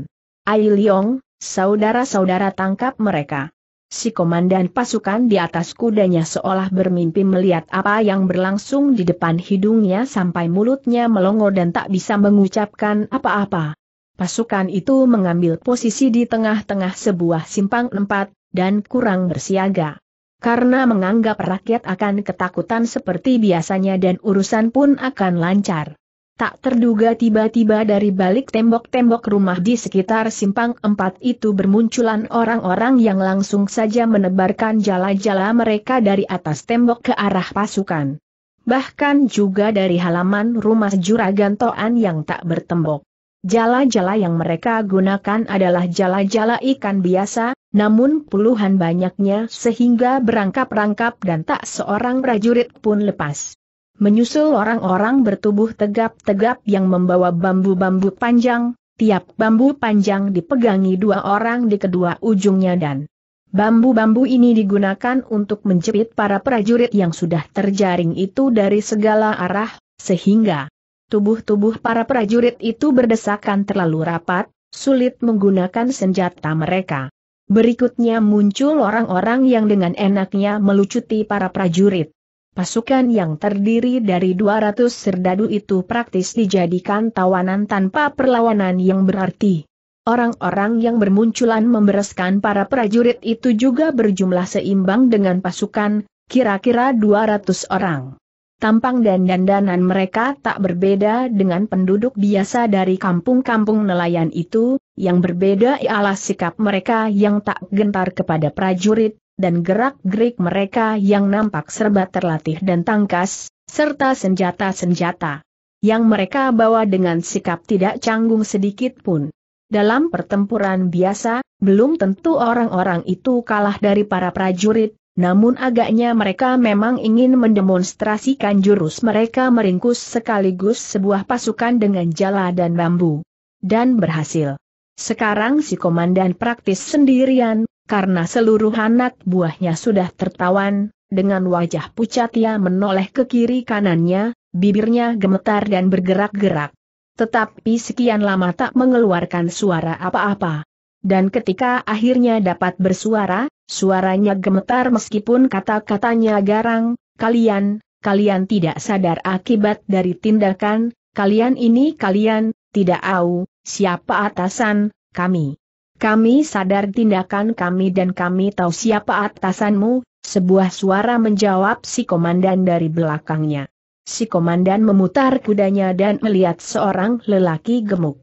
Ai Liong, saudara-saudara tangkap mereka. Si komandan pasukan di atas kudanya seolah bermimpi melihat apa yang berlangsung di depan hidungnya sampai mulutnya melongo dan tak bisa mengucapkan apa-apa. Pasukan itu mengambil posisi di tengah-tengah sebuah simpang empat, dan kurang bersiaga karena menganggap rakyat akan ketakutan seperti biasanya dan urusan pun akan lancar. Tak terduga tiba-tiba dari balik tembok-tembok rumah di sekitar simpang empat itu bermunculan orang-orang yang langsung saja menebarkan jala-jala mereka dari atas tembok ke arah pasukan. Bahkan juga dari halaman rumah juragan Toan yang tak bertembok. Jala-jala yang mereka gunakan adalah jala-jala ikan biasa, namun puluhan banyaknya sehingga berangkap-rangkap dan tak seorang prajurit pun lepas. Menyusul orang-orang bertubuh tegap-tegap yang membawa bambu-bambu panjang, tiap bambu panjang dipegangi dua orang di kedua ujungnya dan Bambu-bambu ini digunakan untuk menjepit para prajurit yang sudah terjaring itu dari segala arah, sehingga tubuh-tubuh para prajurit itu berdesakan terlalu rapat, sulit menggunakan senjata mereka. Berikutnya muncul orang-orang yang dengan enaknya melucuti para prajurit. Pasukan yang terdiri dari 200 serdadu itu praktis dijadikan tawanan tanpa perlawanan yang berarti. Orang-orang yang bermunculan membereskan para prajurit itu juga berjumlah seimbang dengan pasukan, kira-kira 200 orang. Tampang dan dandanan mereka tak berbeda dengan penduduk biasa dari kampung-kampung nelayan itu, yang berbeda ialah sikap mereka yang tak gentar kepada prajurit, dan gerak-gerik mereka yang nampak serba terlatih dan tangkas, serta senjata-senjata yang mereka bawa dengan sikap tidak canggung sedikit pun. Dalam pertempuran biasa, belum tentu orang-orang itu kalah dari para prajurit, namun agaknya mereka memang ingin mendemonstrasikan jurus mereka meringkus sekaligus sebuah pasukan dengan jala dan bambu. Dan berhasil. Sekarang si komandan praktis sendirian, karena seluruh anak buahnya sudah tertawan, dengan wajah pucat ia menoleh ke kiri kanannya, bibirnya gemetar dan bergerak-gerak. Tetapi sekian lama tak mengeluarkan suara apa-apa dan ketika akhirnya dapat bersuara, suaranya gemetar meskipun kata-katanya garang, kalian, kalian tidak sadar akibat dari tindakan, kalian ini kalian, tidak tahu siapa atasan, kami. Kami sadar tindakan kami dan kami tahu siapa atasanmu, sebuah suara menjawab si komandan dari belakangnya. Si komandan memutar kudanya dan melihat seorang lelaki gemuk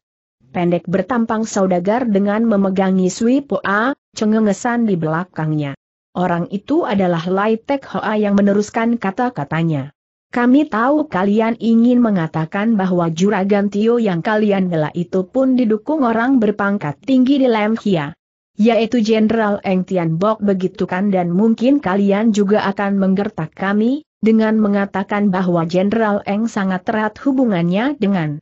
pendek bertampang saudagar dengan memegangi Sui Poa, cengengesan di belakangnya. Orang itu adalah Lai Tek Hoa yang meneruskan kata-katanya. Kami tahu kalian ingin mengatakan bahwa juragan Tio yang kalian bela itu pun didukung orang berpangkat tinggi di Lam Hia. Yaitu Jenderal Eng Tian Bok begitu kan dan mungkin kalian juga akan menggertak kami, dengan mengatakan bahwa Jenderal Eng sangat erat hubungannya dengan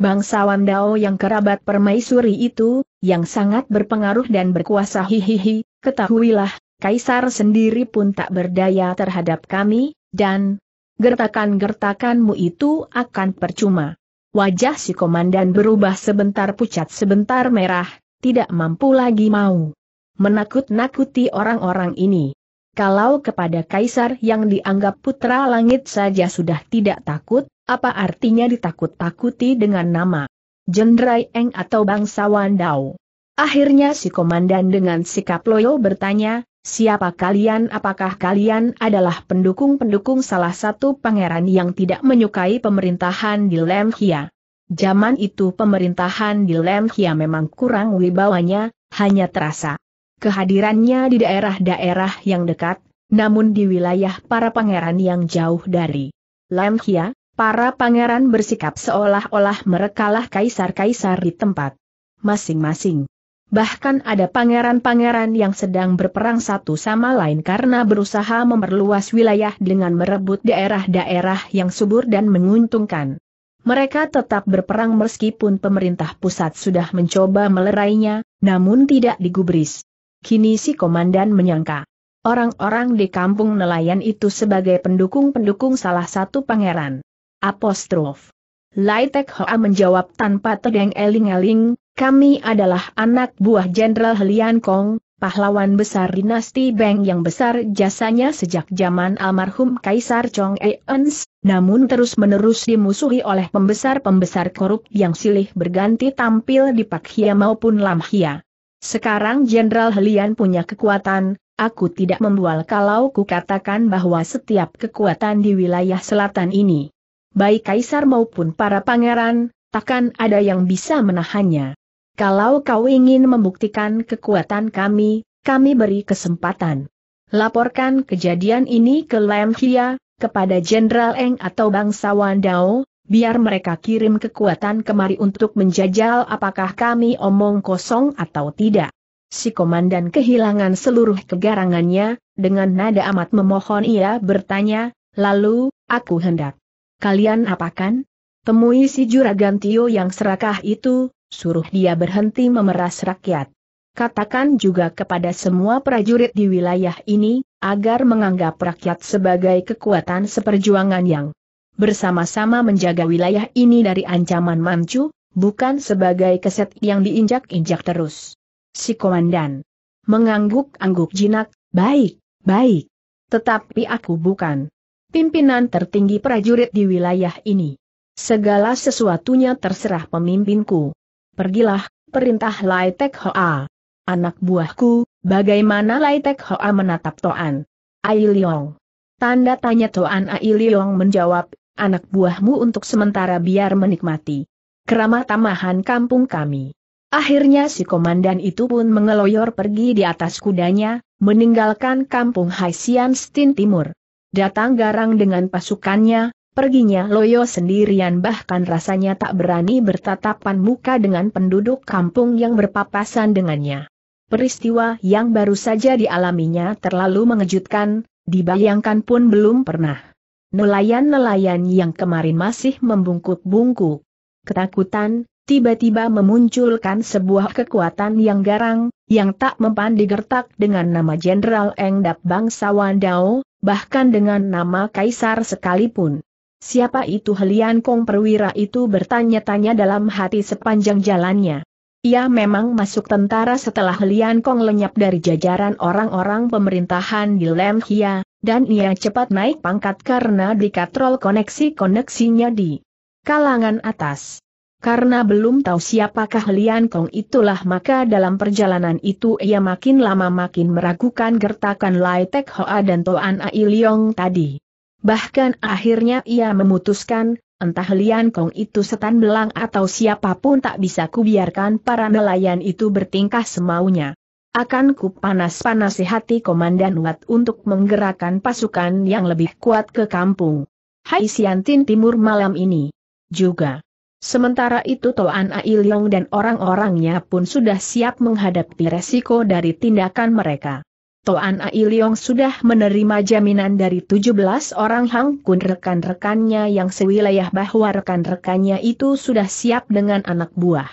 Bangsawan Dao yang kerabat permaisuri itu, yang sangat berpengaruh dan berkuasa hihihi, ketahuilah, Kaisar sendiri pun tak berdaya terhadap kami, dan gertakan-gertakanmu itu akan percuma. Wajah si komandan berubah sebentar pucat sebentar merah, tidak mampu lagi mau menakut-nakuti orang-orang ini. Kalau kepada Kaisar yang dianggap putra langit saja sudah tidak takut, apa artinya ditakut-takuti dengan nama Jendrai Eng atau bangsawan Dao? Akhirnya si komandan dengan sikap loyo bertanya, siapa kalian apakah kalian adalah pendukung-pendukung salah satu pangeran yang tidak menyukai pemerintahan di Lemhia? Zaman itu pemerintahan di Lemhia memang kurang wibawanya, hanya terasa kehadirannya di daerah-daerah yang dekat, namun di wilayah para pangeran yang jauh dari Lemhia, para pangeran bersikap seolah-olah merekalah kaisar-kaisar di tempat masing-masing. Bahkan ada pangeran-pangeran yang sedang berperang satu sama lain karena berusaha memperluas wilayah dengan merebut daerah-daerah yang subur dan menguntungkan. Mereka tetap berperang meskipun pemerintah pusat sudah mencoba melerainya, namun tidak digubris. Kini si komandan menyangka, orang-orang di kampung nelayan itu sebagai pendukung-pendukung salah satu pangeran. Apostrof. Laitek Hoa menjawab tanpa tedeng eling-eling, kami adalah anak buah Jenderal Helian Kong, pahlawan besar dinasti Beng yang besar jasanya sejak zaman almarhum Kaisar Chong Eons, namun terus-menerus dimusuhi oleh pembesar-pembesar korup yang silih berganti tampil di Pakhia maupun Lam Hia. Sekarang Jenderal Helian punya kekuatan, aku tidak membual kalau kukatakan bahwa setiap kekuatan di wilayah selatan ini baik kaisar maupun para pangeran, takkan ada yang bisa menahannya. Kalau kau ingin membuktikan kekuatan kami, kami beri kesempatan. Laporkan kejadian ini ke Lam Hia, kepada Jenderal Eng atau bangsawan Dao, biar mereka kirim kekuatan kemari untuk menjajal apakah kami omong kosong atau tidak. Si komandan kehilangan seluruh kegarangannya, dengan nada amat memohon ia bertanya, lalu, aku hendak Kalian apakan? Temui si juragan Tio yang serakah itu, suruh dia berhenti memeras rakyat. Katakan juga kepada semua prajurit di wilayah ini, agar menganggap rakyat sebagai kekuatan seperjuangan yang bersama-sama menjaga wilayah ini dari ancaman mancu, bukan sebagai keset yang diinjak-injak terus. Si komandan mengangguk-angguk jinak, baik, baik. Tetapi aku bukan pimpinan tertinggi prajurit di wilayah ini. Segala sesuatunya terserah pemimpinku. Pergilah, perintah Lai Tek Hoa. Anak buahku, bagaimana Lai Tek Hoa menatap Toan? Ai Liong. Tanda tanya Toan Ai Liong menjawab, anak buahmu untuk sementara biar menikmati. Kerama tamahan kampung kami. Akhirnya si komandan itu pun mengeloyor pergi di atas kudanya, meninggalkan kampung Haisian Stin Timur. Datang garang dengan pasukannya, perginya Loyo sendirian bahkan rasanya tak berani bertatapan muka dengan penduduk kampung yang berpapasan dengannya. Peristiwa yang baru saja dialaminya terlalu mengejutkan, dibayangkan pun belum pernah. Nelayan-nelayan yang kemarin masih membungkuk-bungkuk. Ketakutan, tiba-tiba memunculkan sebuah kekuatan yang garang, yang tak mempan digertak dengan nama Jenderal Engdap Bangsawan Dao, bahkan dengan nama kaisar sekalipun. Siapa itu Helian Kong perwira itu bertanya-tanya dalam hati sepanjang jalannya. Ia memang masuk tentara setelah Helian Kong lenyap dari jajaran orang-orang pemerintahan di Lem dan ia cepat naik pangkat karena dikatrol koneksi-koneksinya di kalangan atas. Karena belum tahu siapakah Lian Kong itulah maka dalam perjalanan itu ia makin lama makin meragukan gertakan Lai Tek Hoa dan Toan Ai Leong tadi. Bahkan akhirnya ia memutuskan, entah Lian Kong itu setan belang atau siapapun tak bisa kubiarkan para nelayan itu bertingkah semaunya. Akan ku panas-panasi hati Komandan Wat untuk menggerakkan pasukan yang lebih kuat ke kampung. Hai Siantin Timur malam ini. Juga. Sementara itu Toan Ailong dan orang-orangnya pun sudah siap menghadapi resiko dari tindakan mereka. Toan Ailong sudah menerima jaminan dari 17 orang Hang Kun rekan-rekannya yang sewilayah bahwa rekan-rekannya itu sudah siap dengan anak buah.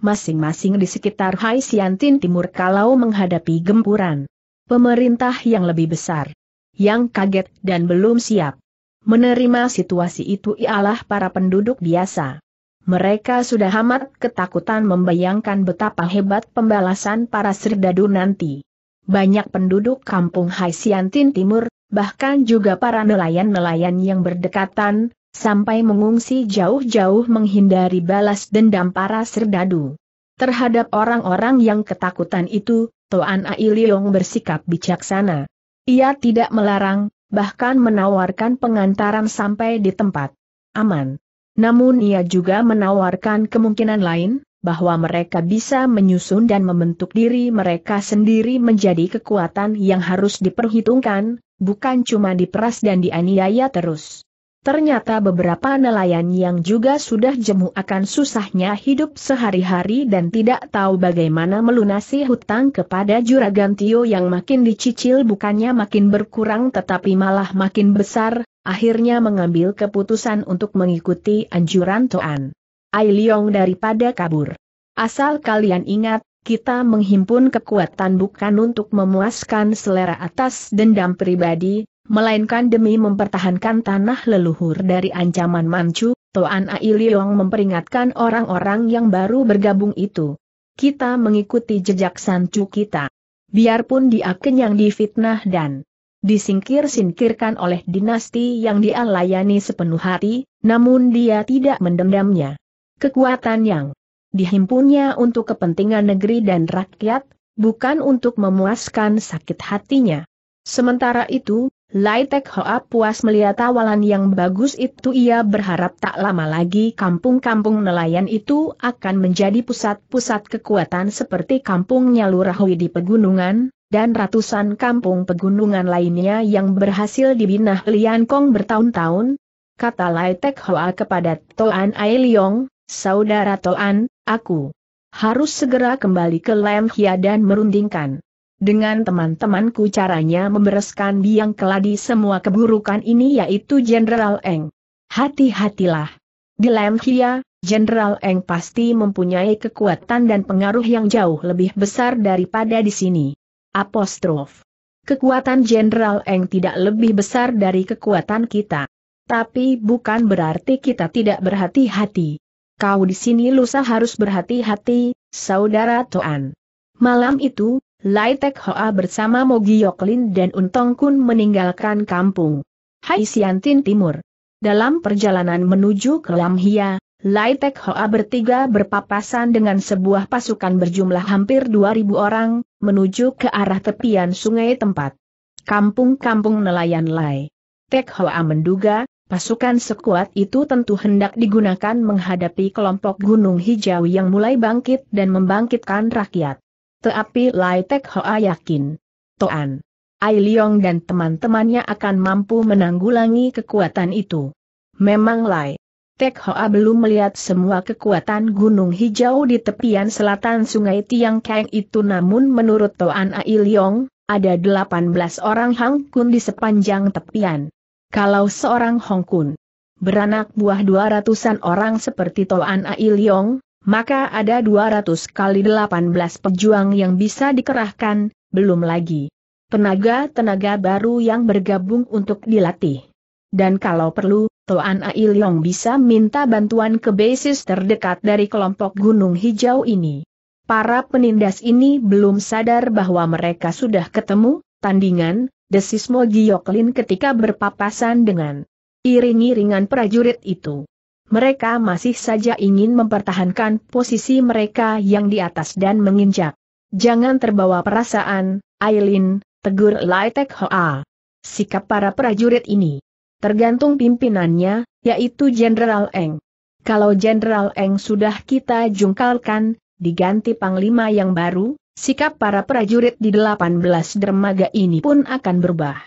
Masing-masing di sekitar Hai Siantin Timur kalau menghadapi gempuran pemerintah yang lebih besar, yang kaget dan belum siap menerima situasi itu ialah para penduduk biasa. Mereka sudah amat ketakutan membayangkan betapa hebat pembalasan para serdadu nanti. Banyak penduduk kampung Haisiantin Timur, bahkan juga para nelayan-nelayan yang berdekatan, sampai mengungsi jauh-jauh menghindari balas dendam para serdadu. Terhadap orang-orang yang ketakutan itu, Toan Ailiong bersikap bijaksana. Ia tidak melarang, bahkan menawarkan pengantaran sampai di tempat aman. Namun ia juga menawarkan kemungkinan lain, bahwa mereka bisa menyusun dan membentuk diri mereka sendiri menjadi kekuatan yang harus diperhitungkan, bukan cuma diperas dan dianiaya terus. Ternyata beberapa nelayan yang juga sudah jemu akan susahnya hidup sehari-hari dan tidak tahu bagaimana melunasi hutang kepada juragan Tio yang makin dicicil bukannya makin berkurang tetapi malah makin besar, akhirnya mengambil keputusan untuk mengikuti anjuran Toan. Ai Liong daripada kabur. Asal kalian ingat, kita menghimpun kekuatan bukan untuk memuaskan selera atas dendam pribadi, melainkan demi mempertahankan tanah leluhur dari ancaman Manchu, Toan Ai Liong memperingatkan orang-orang yang baru bergabung itu. Kita mengikuti jejak Sancu kita. Biarpun dia kenyang difitnah dan disingkir-singkirkan oleh dinasti yang dia layani sepenuh hati, namun dia tidak mendendamnya. Kekuatan yang dihimpunnya untuk kepentingan negeri dan rakyat, bukan untuk memuaskan sakit hatinya. Sementara itu, Lai Tek Hoa puas melihat tawalan yang bagus itu ia berharap tak lama lagi kampung-kampung nelayan itu akan menjadi pusat-pusat kekuatan seperti kampungnya Lurahui di pegunungan, dan ratusan kampung pegunungan lainnya yang berhasil dibina Lian Kong bertahun-tahun? Kata Lai Tek Hoa kepada Toan Ai Leong, saudara Toan, aku harus segera kembali ke Lam Hia dan merundingkan. Dengan teman-temanku caranya membereskan biang keladi semua keburukan ini yaitu Jenderal Eng. Hati-hatilah. Di Lam Hia, Jenderal Eng pasti mempunyai kekuatan dan pengaruh yang jauh lebih besar daripada di sini. Apostrof. Kekuatan Jenderal Eng tidak lebih besar dari kekuatan kita. Tapi bukan berarti kita tidak berhati-hati. Kau di sini lusa harus berhati-hati, saudara Toan. Malam itu, Lai Tek Hoa bersama Mogi Yoklin dan Untong Kun meninggalkan kampung. Hai Siantin Timur. Dalam perjalanan menuju ke Lamhia, Lai Tek Hoa bertiga berpapasan dengan sebuah pasukan berjumlah hampir 2.000 orang, menuju ke arah tepian sungai tempat. Kampung-kampung nelayan Lai. Tek Hoa menduga, pasukan sekuat itu tentu hendak digunakan menghadapi kelompok gunung hijau yang mulai bangkit dan membangkitkan rakyat. Tetapi Lai Tek Hoa yakin. Toan. Ai Leong dan teman-temannya akan mampu menanggulangi kekuatan itu. Memang Lai. Tek Hoa belum melihat semua kekuatan gunung hijau di tepian selatan sungai Tiang Kang itu namun menurut Toan Ai Leong, ada 18 orang Hong Kun di sepanjang tepian. Kalau seorang Hong Kun beranak buah 200-an orang seperti Toan Ai Leong, maka ada 200 kali 18 pejuang yang bisa dikerahkan, belum lagi tenaga-tenaga baru yang bergabung untuk dilatih. Dan kalau perlu, Toan Ailong bisa minta bantuan ke basis terdekat dari kelompok Gunung Hijau ini. Para penindas ini belum sadar bahwa mereka sudah ketemu, tandingan, desis Mo Gioklin ketika berpapasan dengan iring-iringan prajurit itu. Mereka masih saja ingin mempertahankan posisi mereka yang di atas dan menginjak. Jangan terbawa perasaan, Ailin tegur Laitek Hoa. Sikap para prajurit ini tergantung pimpinannya, yaitu Jenderal Eng. Kalau Jenderal Eng sudah kita jungkalkan, diganti Panglima yang baru, sikap para prajurit di 18 dermaga ini pun akan berubah.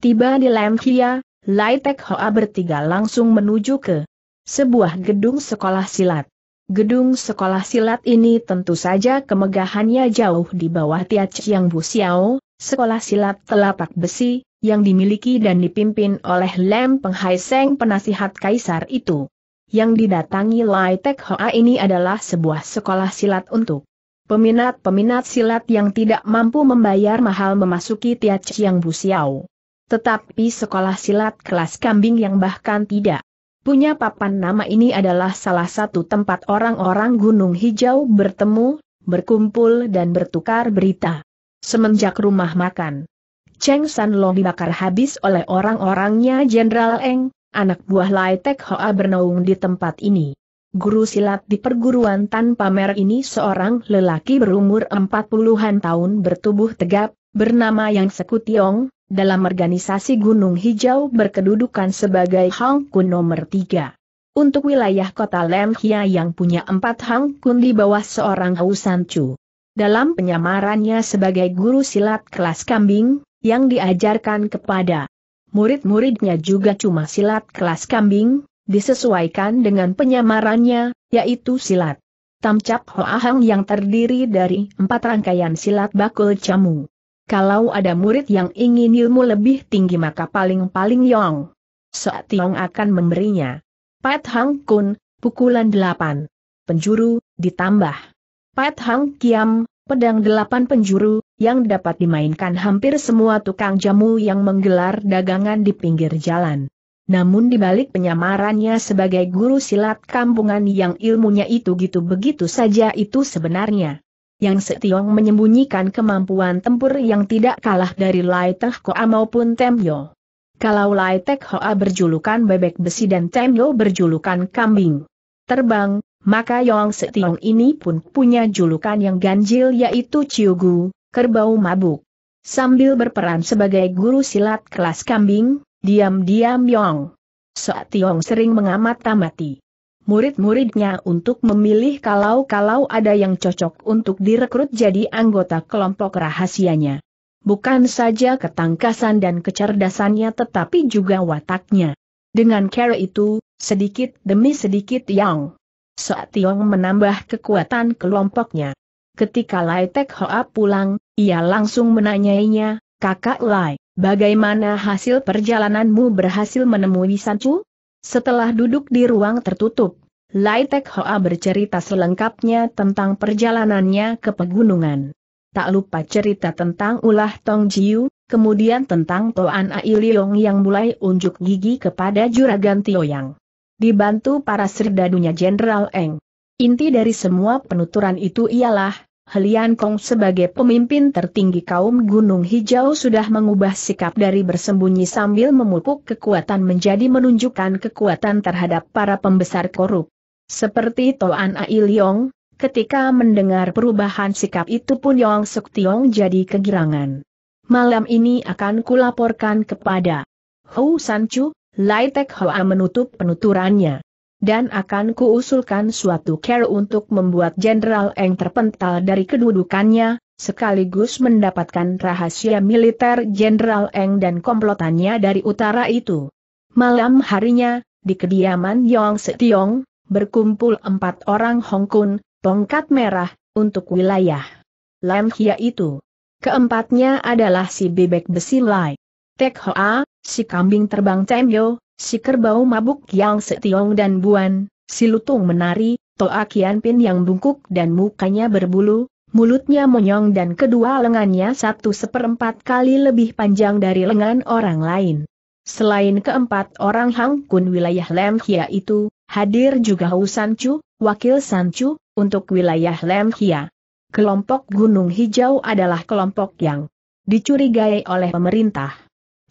Tiba di Lemkia, Lai Tek Hoa bertiga langsung menuju ke sebuah gedung sekolah silat. Gedung sekolah silat ini tentu saja kemegahannya jauh di bawah Tia Chiang Bu Xiao, sekolah silat telapak besi, yang dimiliki dan dipimpin oleh Lem Penghai Seng penasihat kaisar itu. Yang didatangi Lai Tek Hoa ini adalah sebuah sekolah silat untuk peminat-peminat silat yang tidak mampu membayar mahal memasuki Tia Chiang Busiau. Tetapi sekolah silat kelas kambing yang bahkan tidak punya papan nama ini adalah salah satu tempat orang-orang Gunung Hijau bertemu, berkumpul dan bertukar berita. Semenjak rumah makan Cheng San Long dibakar habis oleh orang-orangnya Jenderal Eng, anak buah Lai Tek Hoa bernaung di tempat ini. Guru silat di perguruan tanpa merek ini seorang lelaki berumur 40-an tahun bertubuh tegap, bernama Yang Sekutiong, dalam organisasi Gunung Hijau berkedudukan sebagai Hong Kun nomor 3. Untuk wilayah kota Lem Hia yang punya empat Hang Kun di bawah seorang Hausan Chu. Dalam penyamarannya sebagai guru silat kelas kambing, yang diajarkan kepada murid-muridnya juga cuma silat kelas kambing, disesuaikan dengan penyamarannya, yaitu silat Tamcap Hoahang yang terdiri dari empat rangkaian silat bakul camu. Kalau ada murid yang ingin ilmu lebih tinggi maka paling-paling Yong saat Tiong akan memberinya. Pat Hang Kun, pukulan delapan penjuru, ditambah Pat Hang Kiam, pedang delapan penjuru, yang dapat dimainkan hampir semua tukang jamu yang menggelar dagangan di pinggir jalan. Namun dibalik penyamarannya sebagai guru silat kampungan yang ilmunya itu gitu begitu saja itu sebenarnya. Yang Setiong menyembunyikan kemampuan tempur yang tidak kalah dari Lai Teh Hoa maupun Temyo. Kalau Lai Teh Hoa berjulukan bebek besi dan Temyo berjulukan kambing. Terbang, maka Yong Setiong ini pun punya julukan yang ganjil yaitu Ciugu, kerbau mabuk. Sambil berperan sebagai guru silat kelas kambing, diam-diam Yong. Soat Tiong sering mengamat-amati murid-muridnya untuk memilih kalau-kalau ada yang cocok untuk direkrut jadi anggota kelompok rahasianya. Bukan saja ketangkasan dan kecerdasannya tetapi juga wataknya. Dengan cara itu, sedikit demi sedikit Yong. Soat Tiong menambah kekuatan kelompoknya. Ketika Lai Tek Hoa pulang, ia langsung menanyainya, Kakak Lai, bagaimana hasil perjalananmu berhasil menemui Sancu? Setelah duduk di ruang tertutup, Lai Tek Hoa bercerita selengkapnya tentang perjalanannya ke pegunungan. Tak lupa cerita tentang ulah Tong Jiu, kemudian tentang Toan Ai yang mulai unjuk gigi kepada Juragan Tio Dibantu para serdadunya Jenderal Eng. Inti dari semua penuturan itu ialah, Helian Kong sebagai pemimpin tertinggi kaum Gunung Hijau sudah mengubah sikap dari bersembunyi sambil memupuk kekuatan menjadi menunjukkan kekuatan terhadap para pembesar korup. Seperti Toan Ai ketika mendengar perubahan sikap itu pun Yong Suk Tiong jadi kegirangan. Malam ini akan kulaporkan kepada Hou San Chu, Lai Tek Hoa menutup penuturannya. Dan akan kuusulkan suatu care untuk membuat Jenderal Eng terpental dari kedudukannya, sekaligus mendapatkan rahasia militer Jenderal Eng dan komplotannya dari utara itu. Malam harinya, di kediaman Yong Setiong, berkumpul empat orang Hongkun, tongkat merah, untuk wilayah Lam Hia itu. Keempatnya adalah si bebek besi Lai, Tek Hoa, si kambing terbang Temyo, si kerbau mabuk yang setiong dan buan, si lutung menari, Toa Kian Pin yang bungkuk dan mukanya berbulu, mulutnya monyong dan kedua lengannya satu seperempat kali lebih panjang dari lengan orang lain. Selain keempat orang Hang Kun wilayah Lem Hia itu, hadir juga Hu Sanchu, Wakil Sanchu, untuk wilayah Lem Hia. Kelompok Gunung Hijau adalah kelompok yang dicurigai oleh pemerintah.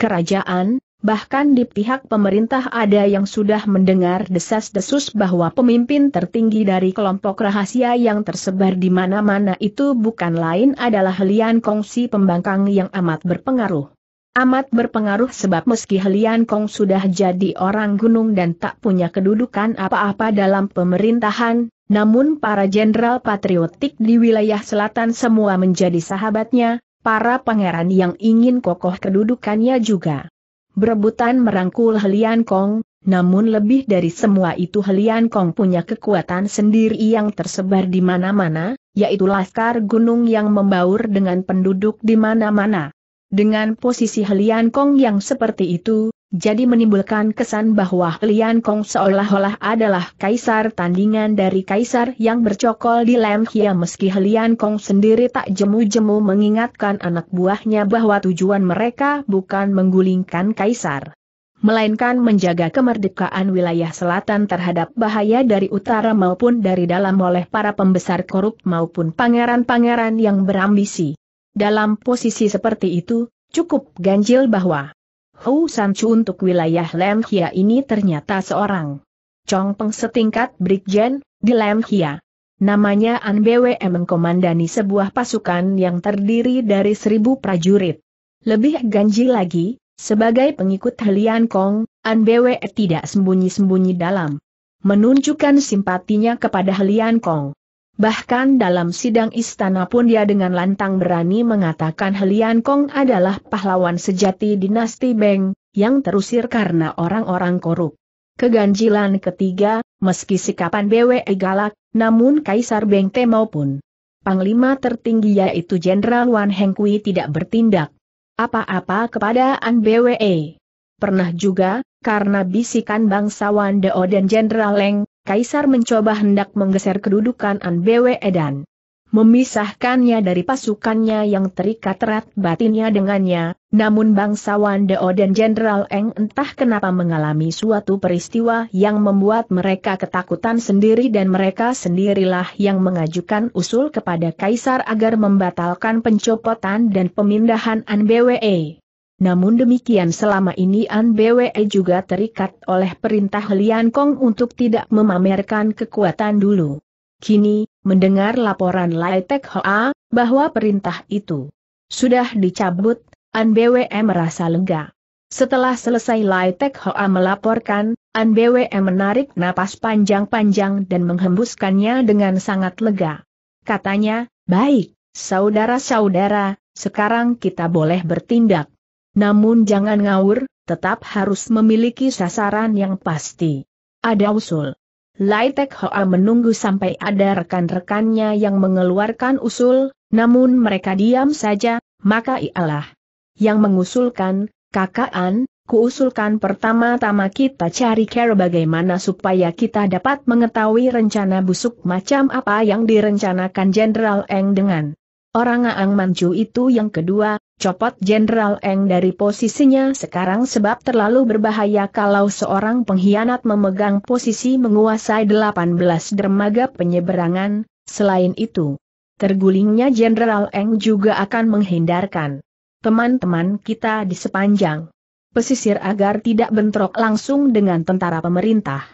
Kerajaan, Bahkan di pihak pemerintah ada yang sudah mendengar desas-desus bahwa pemimpin tertinggi dari kelompok rahasia yang tersebar di mana-mana itu bukan lain adalah Lian Kongsi pembangkang yang amat berpengaruh. Amat berpengaruh sebab meski Lian Kong sudah jadi orang gunung dan tak punya kedudukan apa-apa dalam pemerintahan, namun para jenderal patriotik di wilayah selatan semua menjadi sahabatnya, para pangeran yang ingin kokoh kedudukannya juga berebutan merangkul Helian Kong, namun lebih dari semua itu Helian Kong punya kekuatan sendiri yang tersebar di mana-mana, yaitu laskar gunung yang membaur dengan penduduk di mana-mana. Dengan posisi Helian Kong yang seperti itu, jadi menimbulkan kesan bahwa Lian Kong seolah-olah adalah kaisar tandingan dari kaisar yang bercokol di Lam Hia meski Lian Kong sendiri tak jemu-jemu mengingatkan anak buahnya bahwa tujuan mereka bukan menggulingkan kaisar. Melainkan menjaga kemerdekaan wilayah selatan terhadap bahaya dari utara maupun dari dalam oleh para pembesar korup maupun pangeran-pangeran yang berambisi. Dalam posisi seperti itu, cukup ganjil bahwa Hou Sanchu untuk wilayah Lemhia ini ternyata seorang Chong Peng setingkat Brigjen di Lemhia. Namanya An BWM mengkomandani sebuah pasukan yang terdiri dari seribu prajurit. Lebih ganjil lagi, sebagai pengikut Helian Kong, An BWM tidak sembunyi-sembunyi dalam menunjukkan simpatinya kepada Helian Kong. Bahkan dalam sidang istana pun dia dengan lantang berani mengatakan Helian Kong adalah pahlawan sejati dinasti Beng, yang terusir karena orang-orang korup. Keganjilan ketiga, meski sikapan BWE galak, namun Kaisar Beng Te maupun Panglima tertinggi yaitu Jenderal Wan Hengkui tidak bertindak apa-apa kepada An BWE. Pernah juga, karena bisikan bangsawan Deo dan Jenderal Leng, Kaisar mencoba hendak menggeser kedudukan An Bwe dan memisahkannya dari pasukannya yang terikat erat batinnya dengannya, namun bangsawan Deo dan Jenderal Eng entah kenapa mengalami suatu peristiwa yang membuat mereka ketakutan sendiri dan mereka sendirilah yang mengajukan usul kepada Kaisar agar membatalkan pencopotan dan pemindahan An Bwe. Namun demikian selama ini An Bwe juga terikat oleh perintah Lian Kong untuk tidak memamerkan kekuatan dulu. Kini, mendengar laporan Lai Tek Hoa, bahwa perintah itu sudah dicabut, An Bwe merasa lega. Setelah selesai Lai Tek Hoa melaporkan, An Bwe menarik napas panjang-panjang dan menghembuskannya dengan sangat lega. Katanya, baik, saudara-saudara, sekarang kita boleh bertindak. Namun jangan ngawur, tetap harus memiliki sasaran yang pasti. Ada usul. Lai Tek Hoa menunggu sampai ada rekan-rekannya yang mengeluarkan usul, namun mereka diam saja, maka ialah yang mengusulkan, kakaan, kuusulkan pertama-tama kita cari cara bagaimana supaya kita dapat mengetahui rencana busuk macam apa yang direncanakan Jenderal Eng dengan orang Aang Manju itu yang kedua, copot Jenderal Eng dari posisinya sekarang sebab terlalu berbahaya kalau seorang pengkhianat memegang posisi menguasai 18 dermaga penyeberangan, selain itu, tergulingnya Jenderal Eng juga akan menghindarkan teman-teman kita di sepanjang pesisir agar tidak bentrok langsung dengan tentara pemerintah.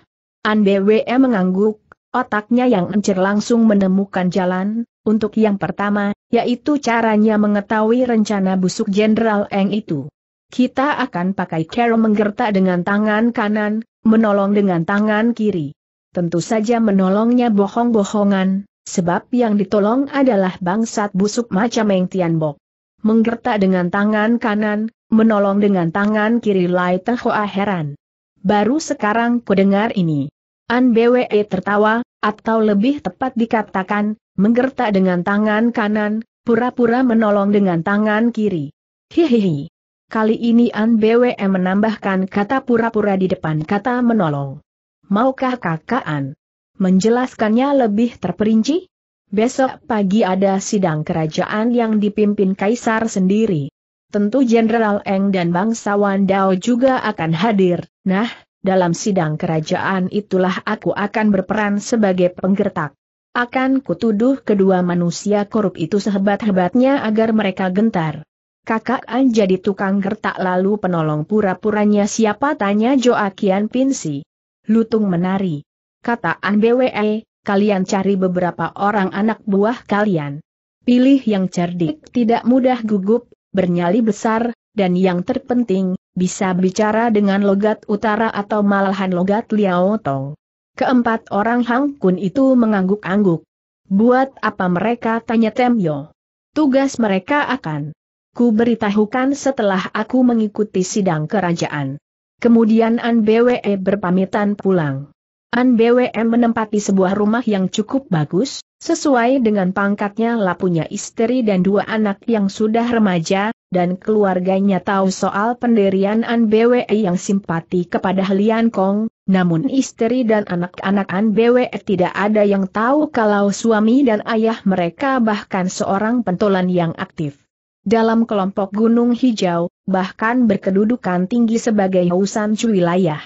An BWE mengangguk, otaknya yang encer langsung menemukan jalan, untuk yang pertama, yaitu caranya mengetahui rencana busuk Jenderal Eng itu. Kita akan pakai cara menggertak dengan tangan kanan, menolong dengan tangan kiri. Tentu saja menolongnya bohong-bohongan, sebab yang ditolong adalah bangsat busuk macam Meng Tianbok. Menggertak dengan tangan kanan, menolong dengan tangan kiri Lai Tenghoa heran. Baru sekarang kudengar ini. An BWE tertawa, atau lebih tepat dikatakan, Menggertak dengan tangan kanan, pura-pura menolong dengan tangan kiri. Hihihi. Kali ini An BWE menambahkan kata pura-pura di depan kata menolong. Maukah kakak An? Menjelaskannya lebih terperinci? Besok pagi ada sidang kerajaan yang dipimpin Kaisar sendiri. Tentu Jenderal Eng dan bangsawan Dao juga akan hadir. Nah, dalam sidang kerajaan itulah aku akan berperan sebagai penggertak. Akan kutuduh kedua manusia korup itu sehebat-hebatnya agar mereka gentar. Kakak An jadi tukang gertak lalu penolong pura-puranya siapa tanya Joakian Pinsi. Lutung menari. Kata An BWE, eh, kalian cari beberapa orang anak buah kalian. Pilih yang cerdik tidak mudah gugup, bernyali besar, dan yang terpenting, bisa bicara dengan logat utara atau malahan logat Liao Tong. Keempat orang Hang Kun itu mengangguk-angguk. Buat apa mereka tanya Temyo? Tugas mereka akan ku beritahukan setelah aku mengikuti sidang kerajaan. Kemudian An Bwe berpamitan pulang. An Bwe menempati sebuah rumah yang cukup bagus, sesuai dengan pangkatnya lah istri dan dua anak yang sudah remaja, dan keluarganya tahu soal pendirian An BWE yang simpati kepada Lian Kong, namun istri dan anak-anak An BWE tidak ada yang tahu kalau suami dan ayah mereka bahkan seorang pentolan yang aktif. Dalam kelompok Gunung Hijau, bahkan berkedudukan tinggi sebagai Husan wilayah.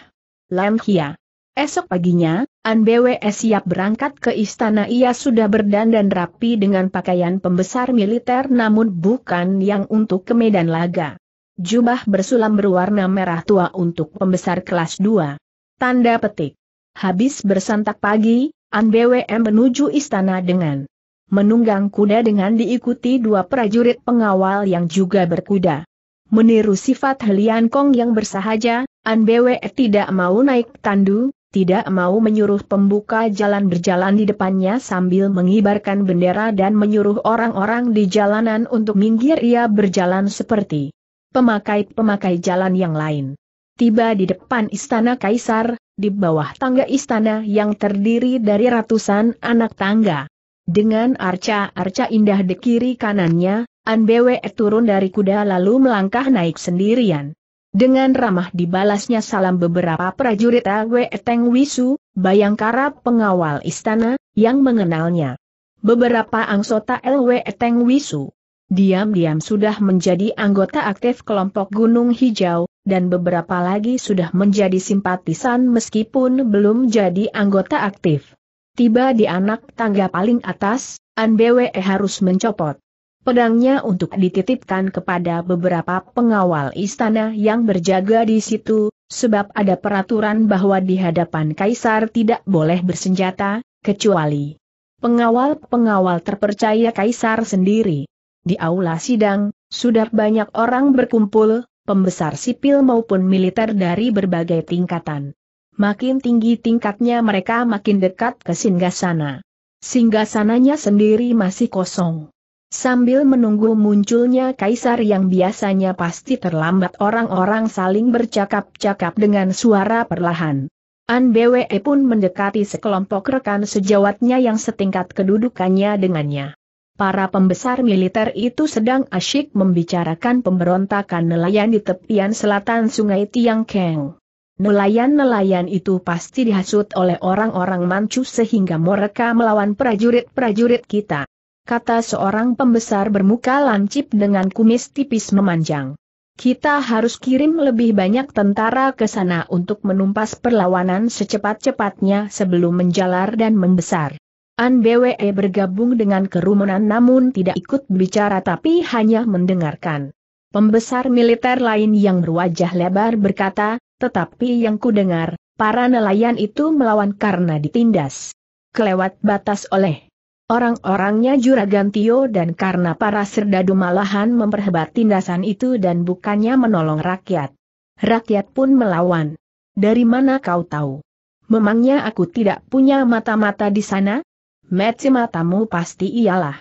Lam Hia. Esok paginya, Bwe siap berangkat ke istana ia sudah berdandan rapi dengan pakaian pembesar militer namun bukan yang untuk ke medan laga. Jubah bersulam berwarna merah tua untuk pembesar kelas 2. Tanda petik. Habis bersantak pagi, An Bwe menuju istana dengan menunggang kuda dengan diikuti dua prajurit pengawal yang juga berkuda. Meniru sifat Helian Kong yang bersahaja, An Bwe tidak mau naik tandu, tidak mau menyuruh pembuka jalan berjalan di depannya sambil mengibarkan bendera dan menyuruh orang-orang di jalanan untuk minggir ia berjalan seperti pemakai-pemakai jalan yang lain. Tiba di depan istana kaisar, di bawah tangga istana yang terdiri dari ratusan anak tangga. Dengan arca-arca indah di kiri kanannya, Anbwe turun dari kuda lalu melangkah naik sendirian. Dengan ramah dibalasnya salam beberapa prajurit Awe Teng Wisu, bayangkara pengawal istana, yang mengenalnya. Beberapa anggota LW Teng Wisu diam-diam sudah menjadi anggota aktif kelompok Gunung Hijau, dan beberapa lagi sudah menjadi simpatisan meskipun belum jadi anggota aktif. Tiba di anak tangga paling atas, An BWE harus mencopot pedangnya untuk dititipkan kepada beberapa pengawal istana yang berjaga di situ, sebab ada peraturan bahwa di hadapan kaisar tidak boleh bersenjata, kecuali pengawal-pengawal terpercaya kaisar sendiri. Di aula sidang, sudah banyak orang berkumpul, pembesar sipil maupun militer dari berbagai tingkatan. Makin tinggi tingkatnya mereka makin dekat ke singgasana. Singgasananya sendiri masih kosong. Sambil menunggu munculnya kaisar yang biasanya pasti terlambat orang-orang saling bercakap-cakap dengan suara perlahan. An BWE pun mendekati sekelompok rekan sejawatnya yang setingkat kedudukannya dengannya. Para pembesar militer itu sedang asyik membicarakan pemberontakan nelayan di tepian selatan sungai Tiangkeng. Nelayan-nelayan itu pasti dihasut oleh orang-orang Manchu sehingga mereka melawan prajurit-prajurit kita kata seorang pembesar bermuka lancip dengan kumis tipis memanjang. Kita harus kirim lebih banyak tentara ke sana untuk menumpas perlawanan secepat-cepatnya sebelum menjalar dan membesar. An BWE bergabung dengan kerumunan namun tidak ikut bicara tapi hanya mendengarkan. Pembesar militer lain yang berwajah lebar berkata, tetapi yang kudengar, para nelayan itu melawan karena ditindas. Kelewat batas oleh Orang-orangnya Juragan Tio dan karena para serdadu malahan memperhebat tindasan itu dan bukannya menolong rakyat. Rakyat pun melawan. Dari mana kau tahu? Memangnya aku tidak punya mata-mata di sana? Meci matamu pasti ialah.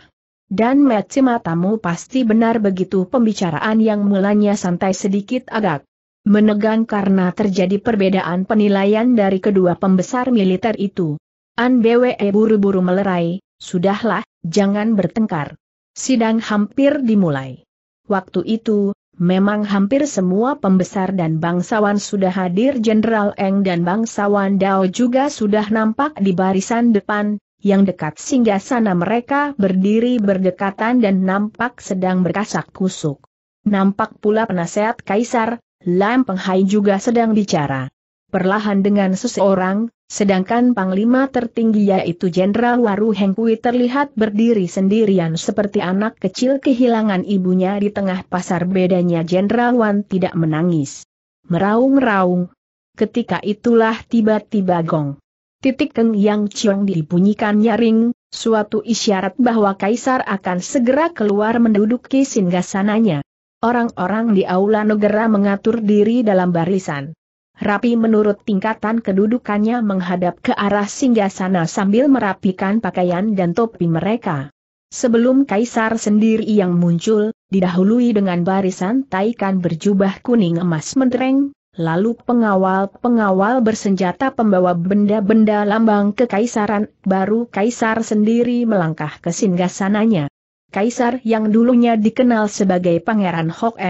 Dan meci matamu pasti benar begitu pembicaraan yang mulanya santai sedikit agak menegang karena terjadi perbedaan penilaian dari kedua pembesar militer itu. An buru-buru melerai, Sudahlah, jangan bertengkar. Sidang hampir dimulai. Waktu itu, memang hampir semua pembesar dan bangsawan sudah hadir Jenderal Eng dan bangsawan Dao juga sudah nampak di barisan depan, yang dekat sehingga sana mereka berdiri berdekatan dan nampak sedang berkasak kusuk. Nampak pula penasehat Kaisar, Lam Penghai juga sedang bicara. Perlahan dengan seseorang, Sedangkan panglima tertinggi yaitu Jenderal Waru Hengkui terlihat berdiri sendirian seperti anak kecil kehilangan ibunya di tengah pasar bedanya Jenderal Wan tidak menangis. Meraung-raung. Ketika itulah tiba-tiba gong. Titik keng yang ciong dibunyikan nyaring, suatu isyarat bahwa Kaisar akan segera keluar menduduki singgasananya. Orang-orang di aula negara mengatur diri dalam barisan rapi menurut tingkatan kedudukannya menghadap ke arah singgasana sambil merapikan pakaian dan topi mereka. Sebelum kaisar sendiri yang muncul, didahului dengan barisan taikan berjubah kuning emas mentereng, lalu pengawal-pengawal bersenjata pembawa benda-benda lambang kekaisaran, baru kaisar sendiri melangkah ke singgasananya. Kaisar yang dulunya dikenal sebagai Pangeran Hok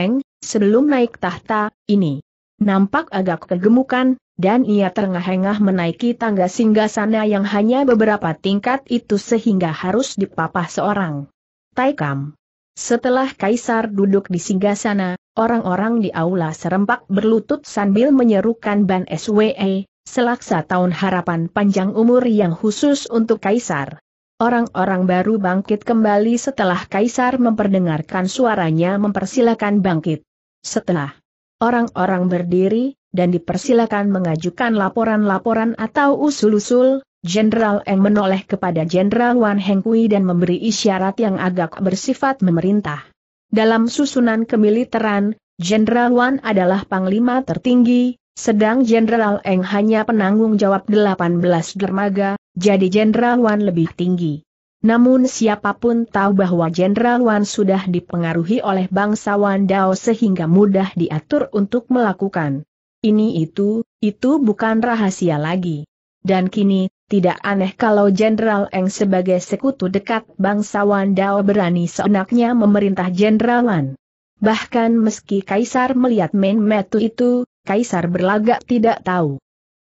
sebelum naik tahta, ini Nampak agak kegemukan, dan ia terengah-engah menaiki tangga singgasana yang hanya beberapa tingkat itu sehingga harus dipapah seorang. Taikam. Setelah kaisar duduk di singgasana, orang-orang di aula serempak berlutut sambil menyerukan ban SWE, selaksa tahun harapan panjang umur yang khusus untuk kaisar. Orang-orang baru bangkit kembali setelah kaisar memperdengarkan suaranya mempersilahkan bangkit. Setelah Orang-orang berdiri, dan dipersilakan mengajukan laporan-laporan atau usul-usul, Jenderal Eng menoleh kepada Jenderal Wan Hengkui dan memberi isyarat yang agak bersifat memerintah. Dalam susunan kemiliteran, Jenderal Wan adalah panglima tertinggi, sedang Jenderal Eng hanya penanggung jawab 18 dermaga, jadi Jenderal Wan lebih tinggi. Namun siapapun tahu bahwa Jenderal Wan sudah dipengaruhi oleh bangsawan Dao sehingga mudah diatur untuk melakukan. Ini itu, itu bukan rahasia lagi. Dan kini, tidak aneh kalau Jenderal Eng sebagai sekutu dekat bangsawan Dao berani seenaknya memerintah Jenderal Wan. Bahkan meski Kaisar melihat Main Metu itu, Kaisar berlagak tidak tahu.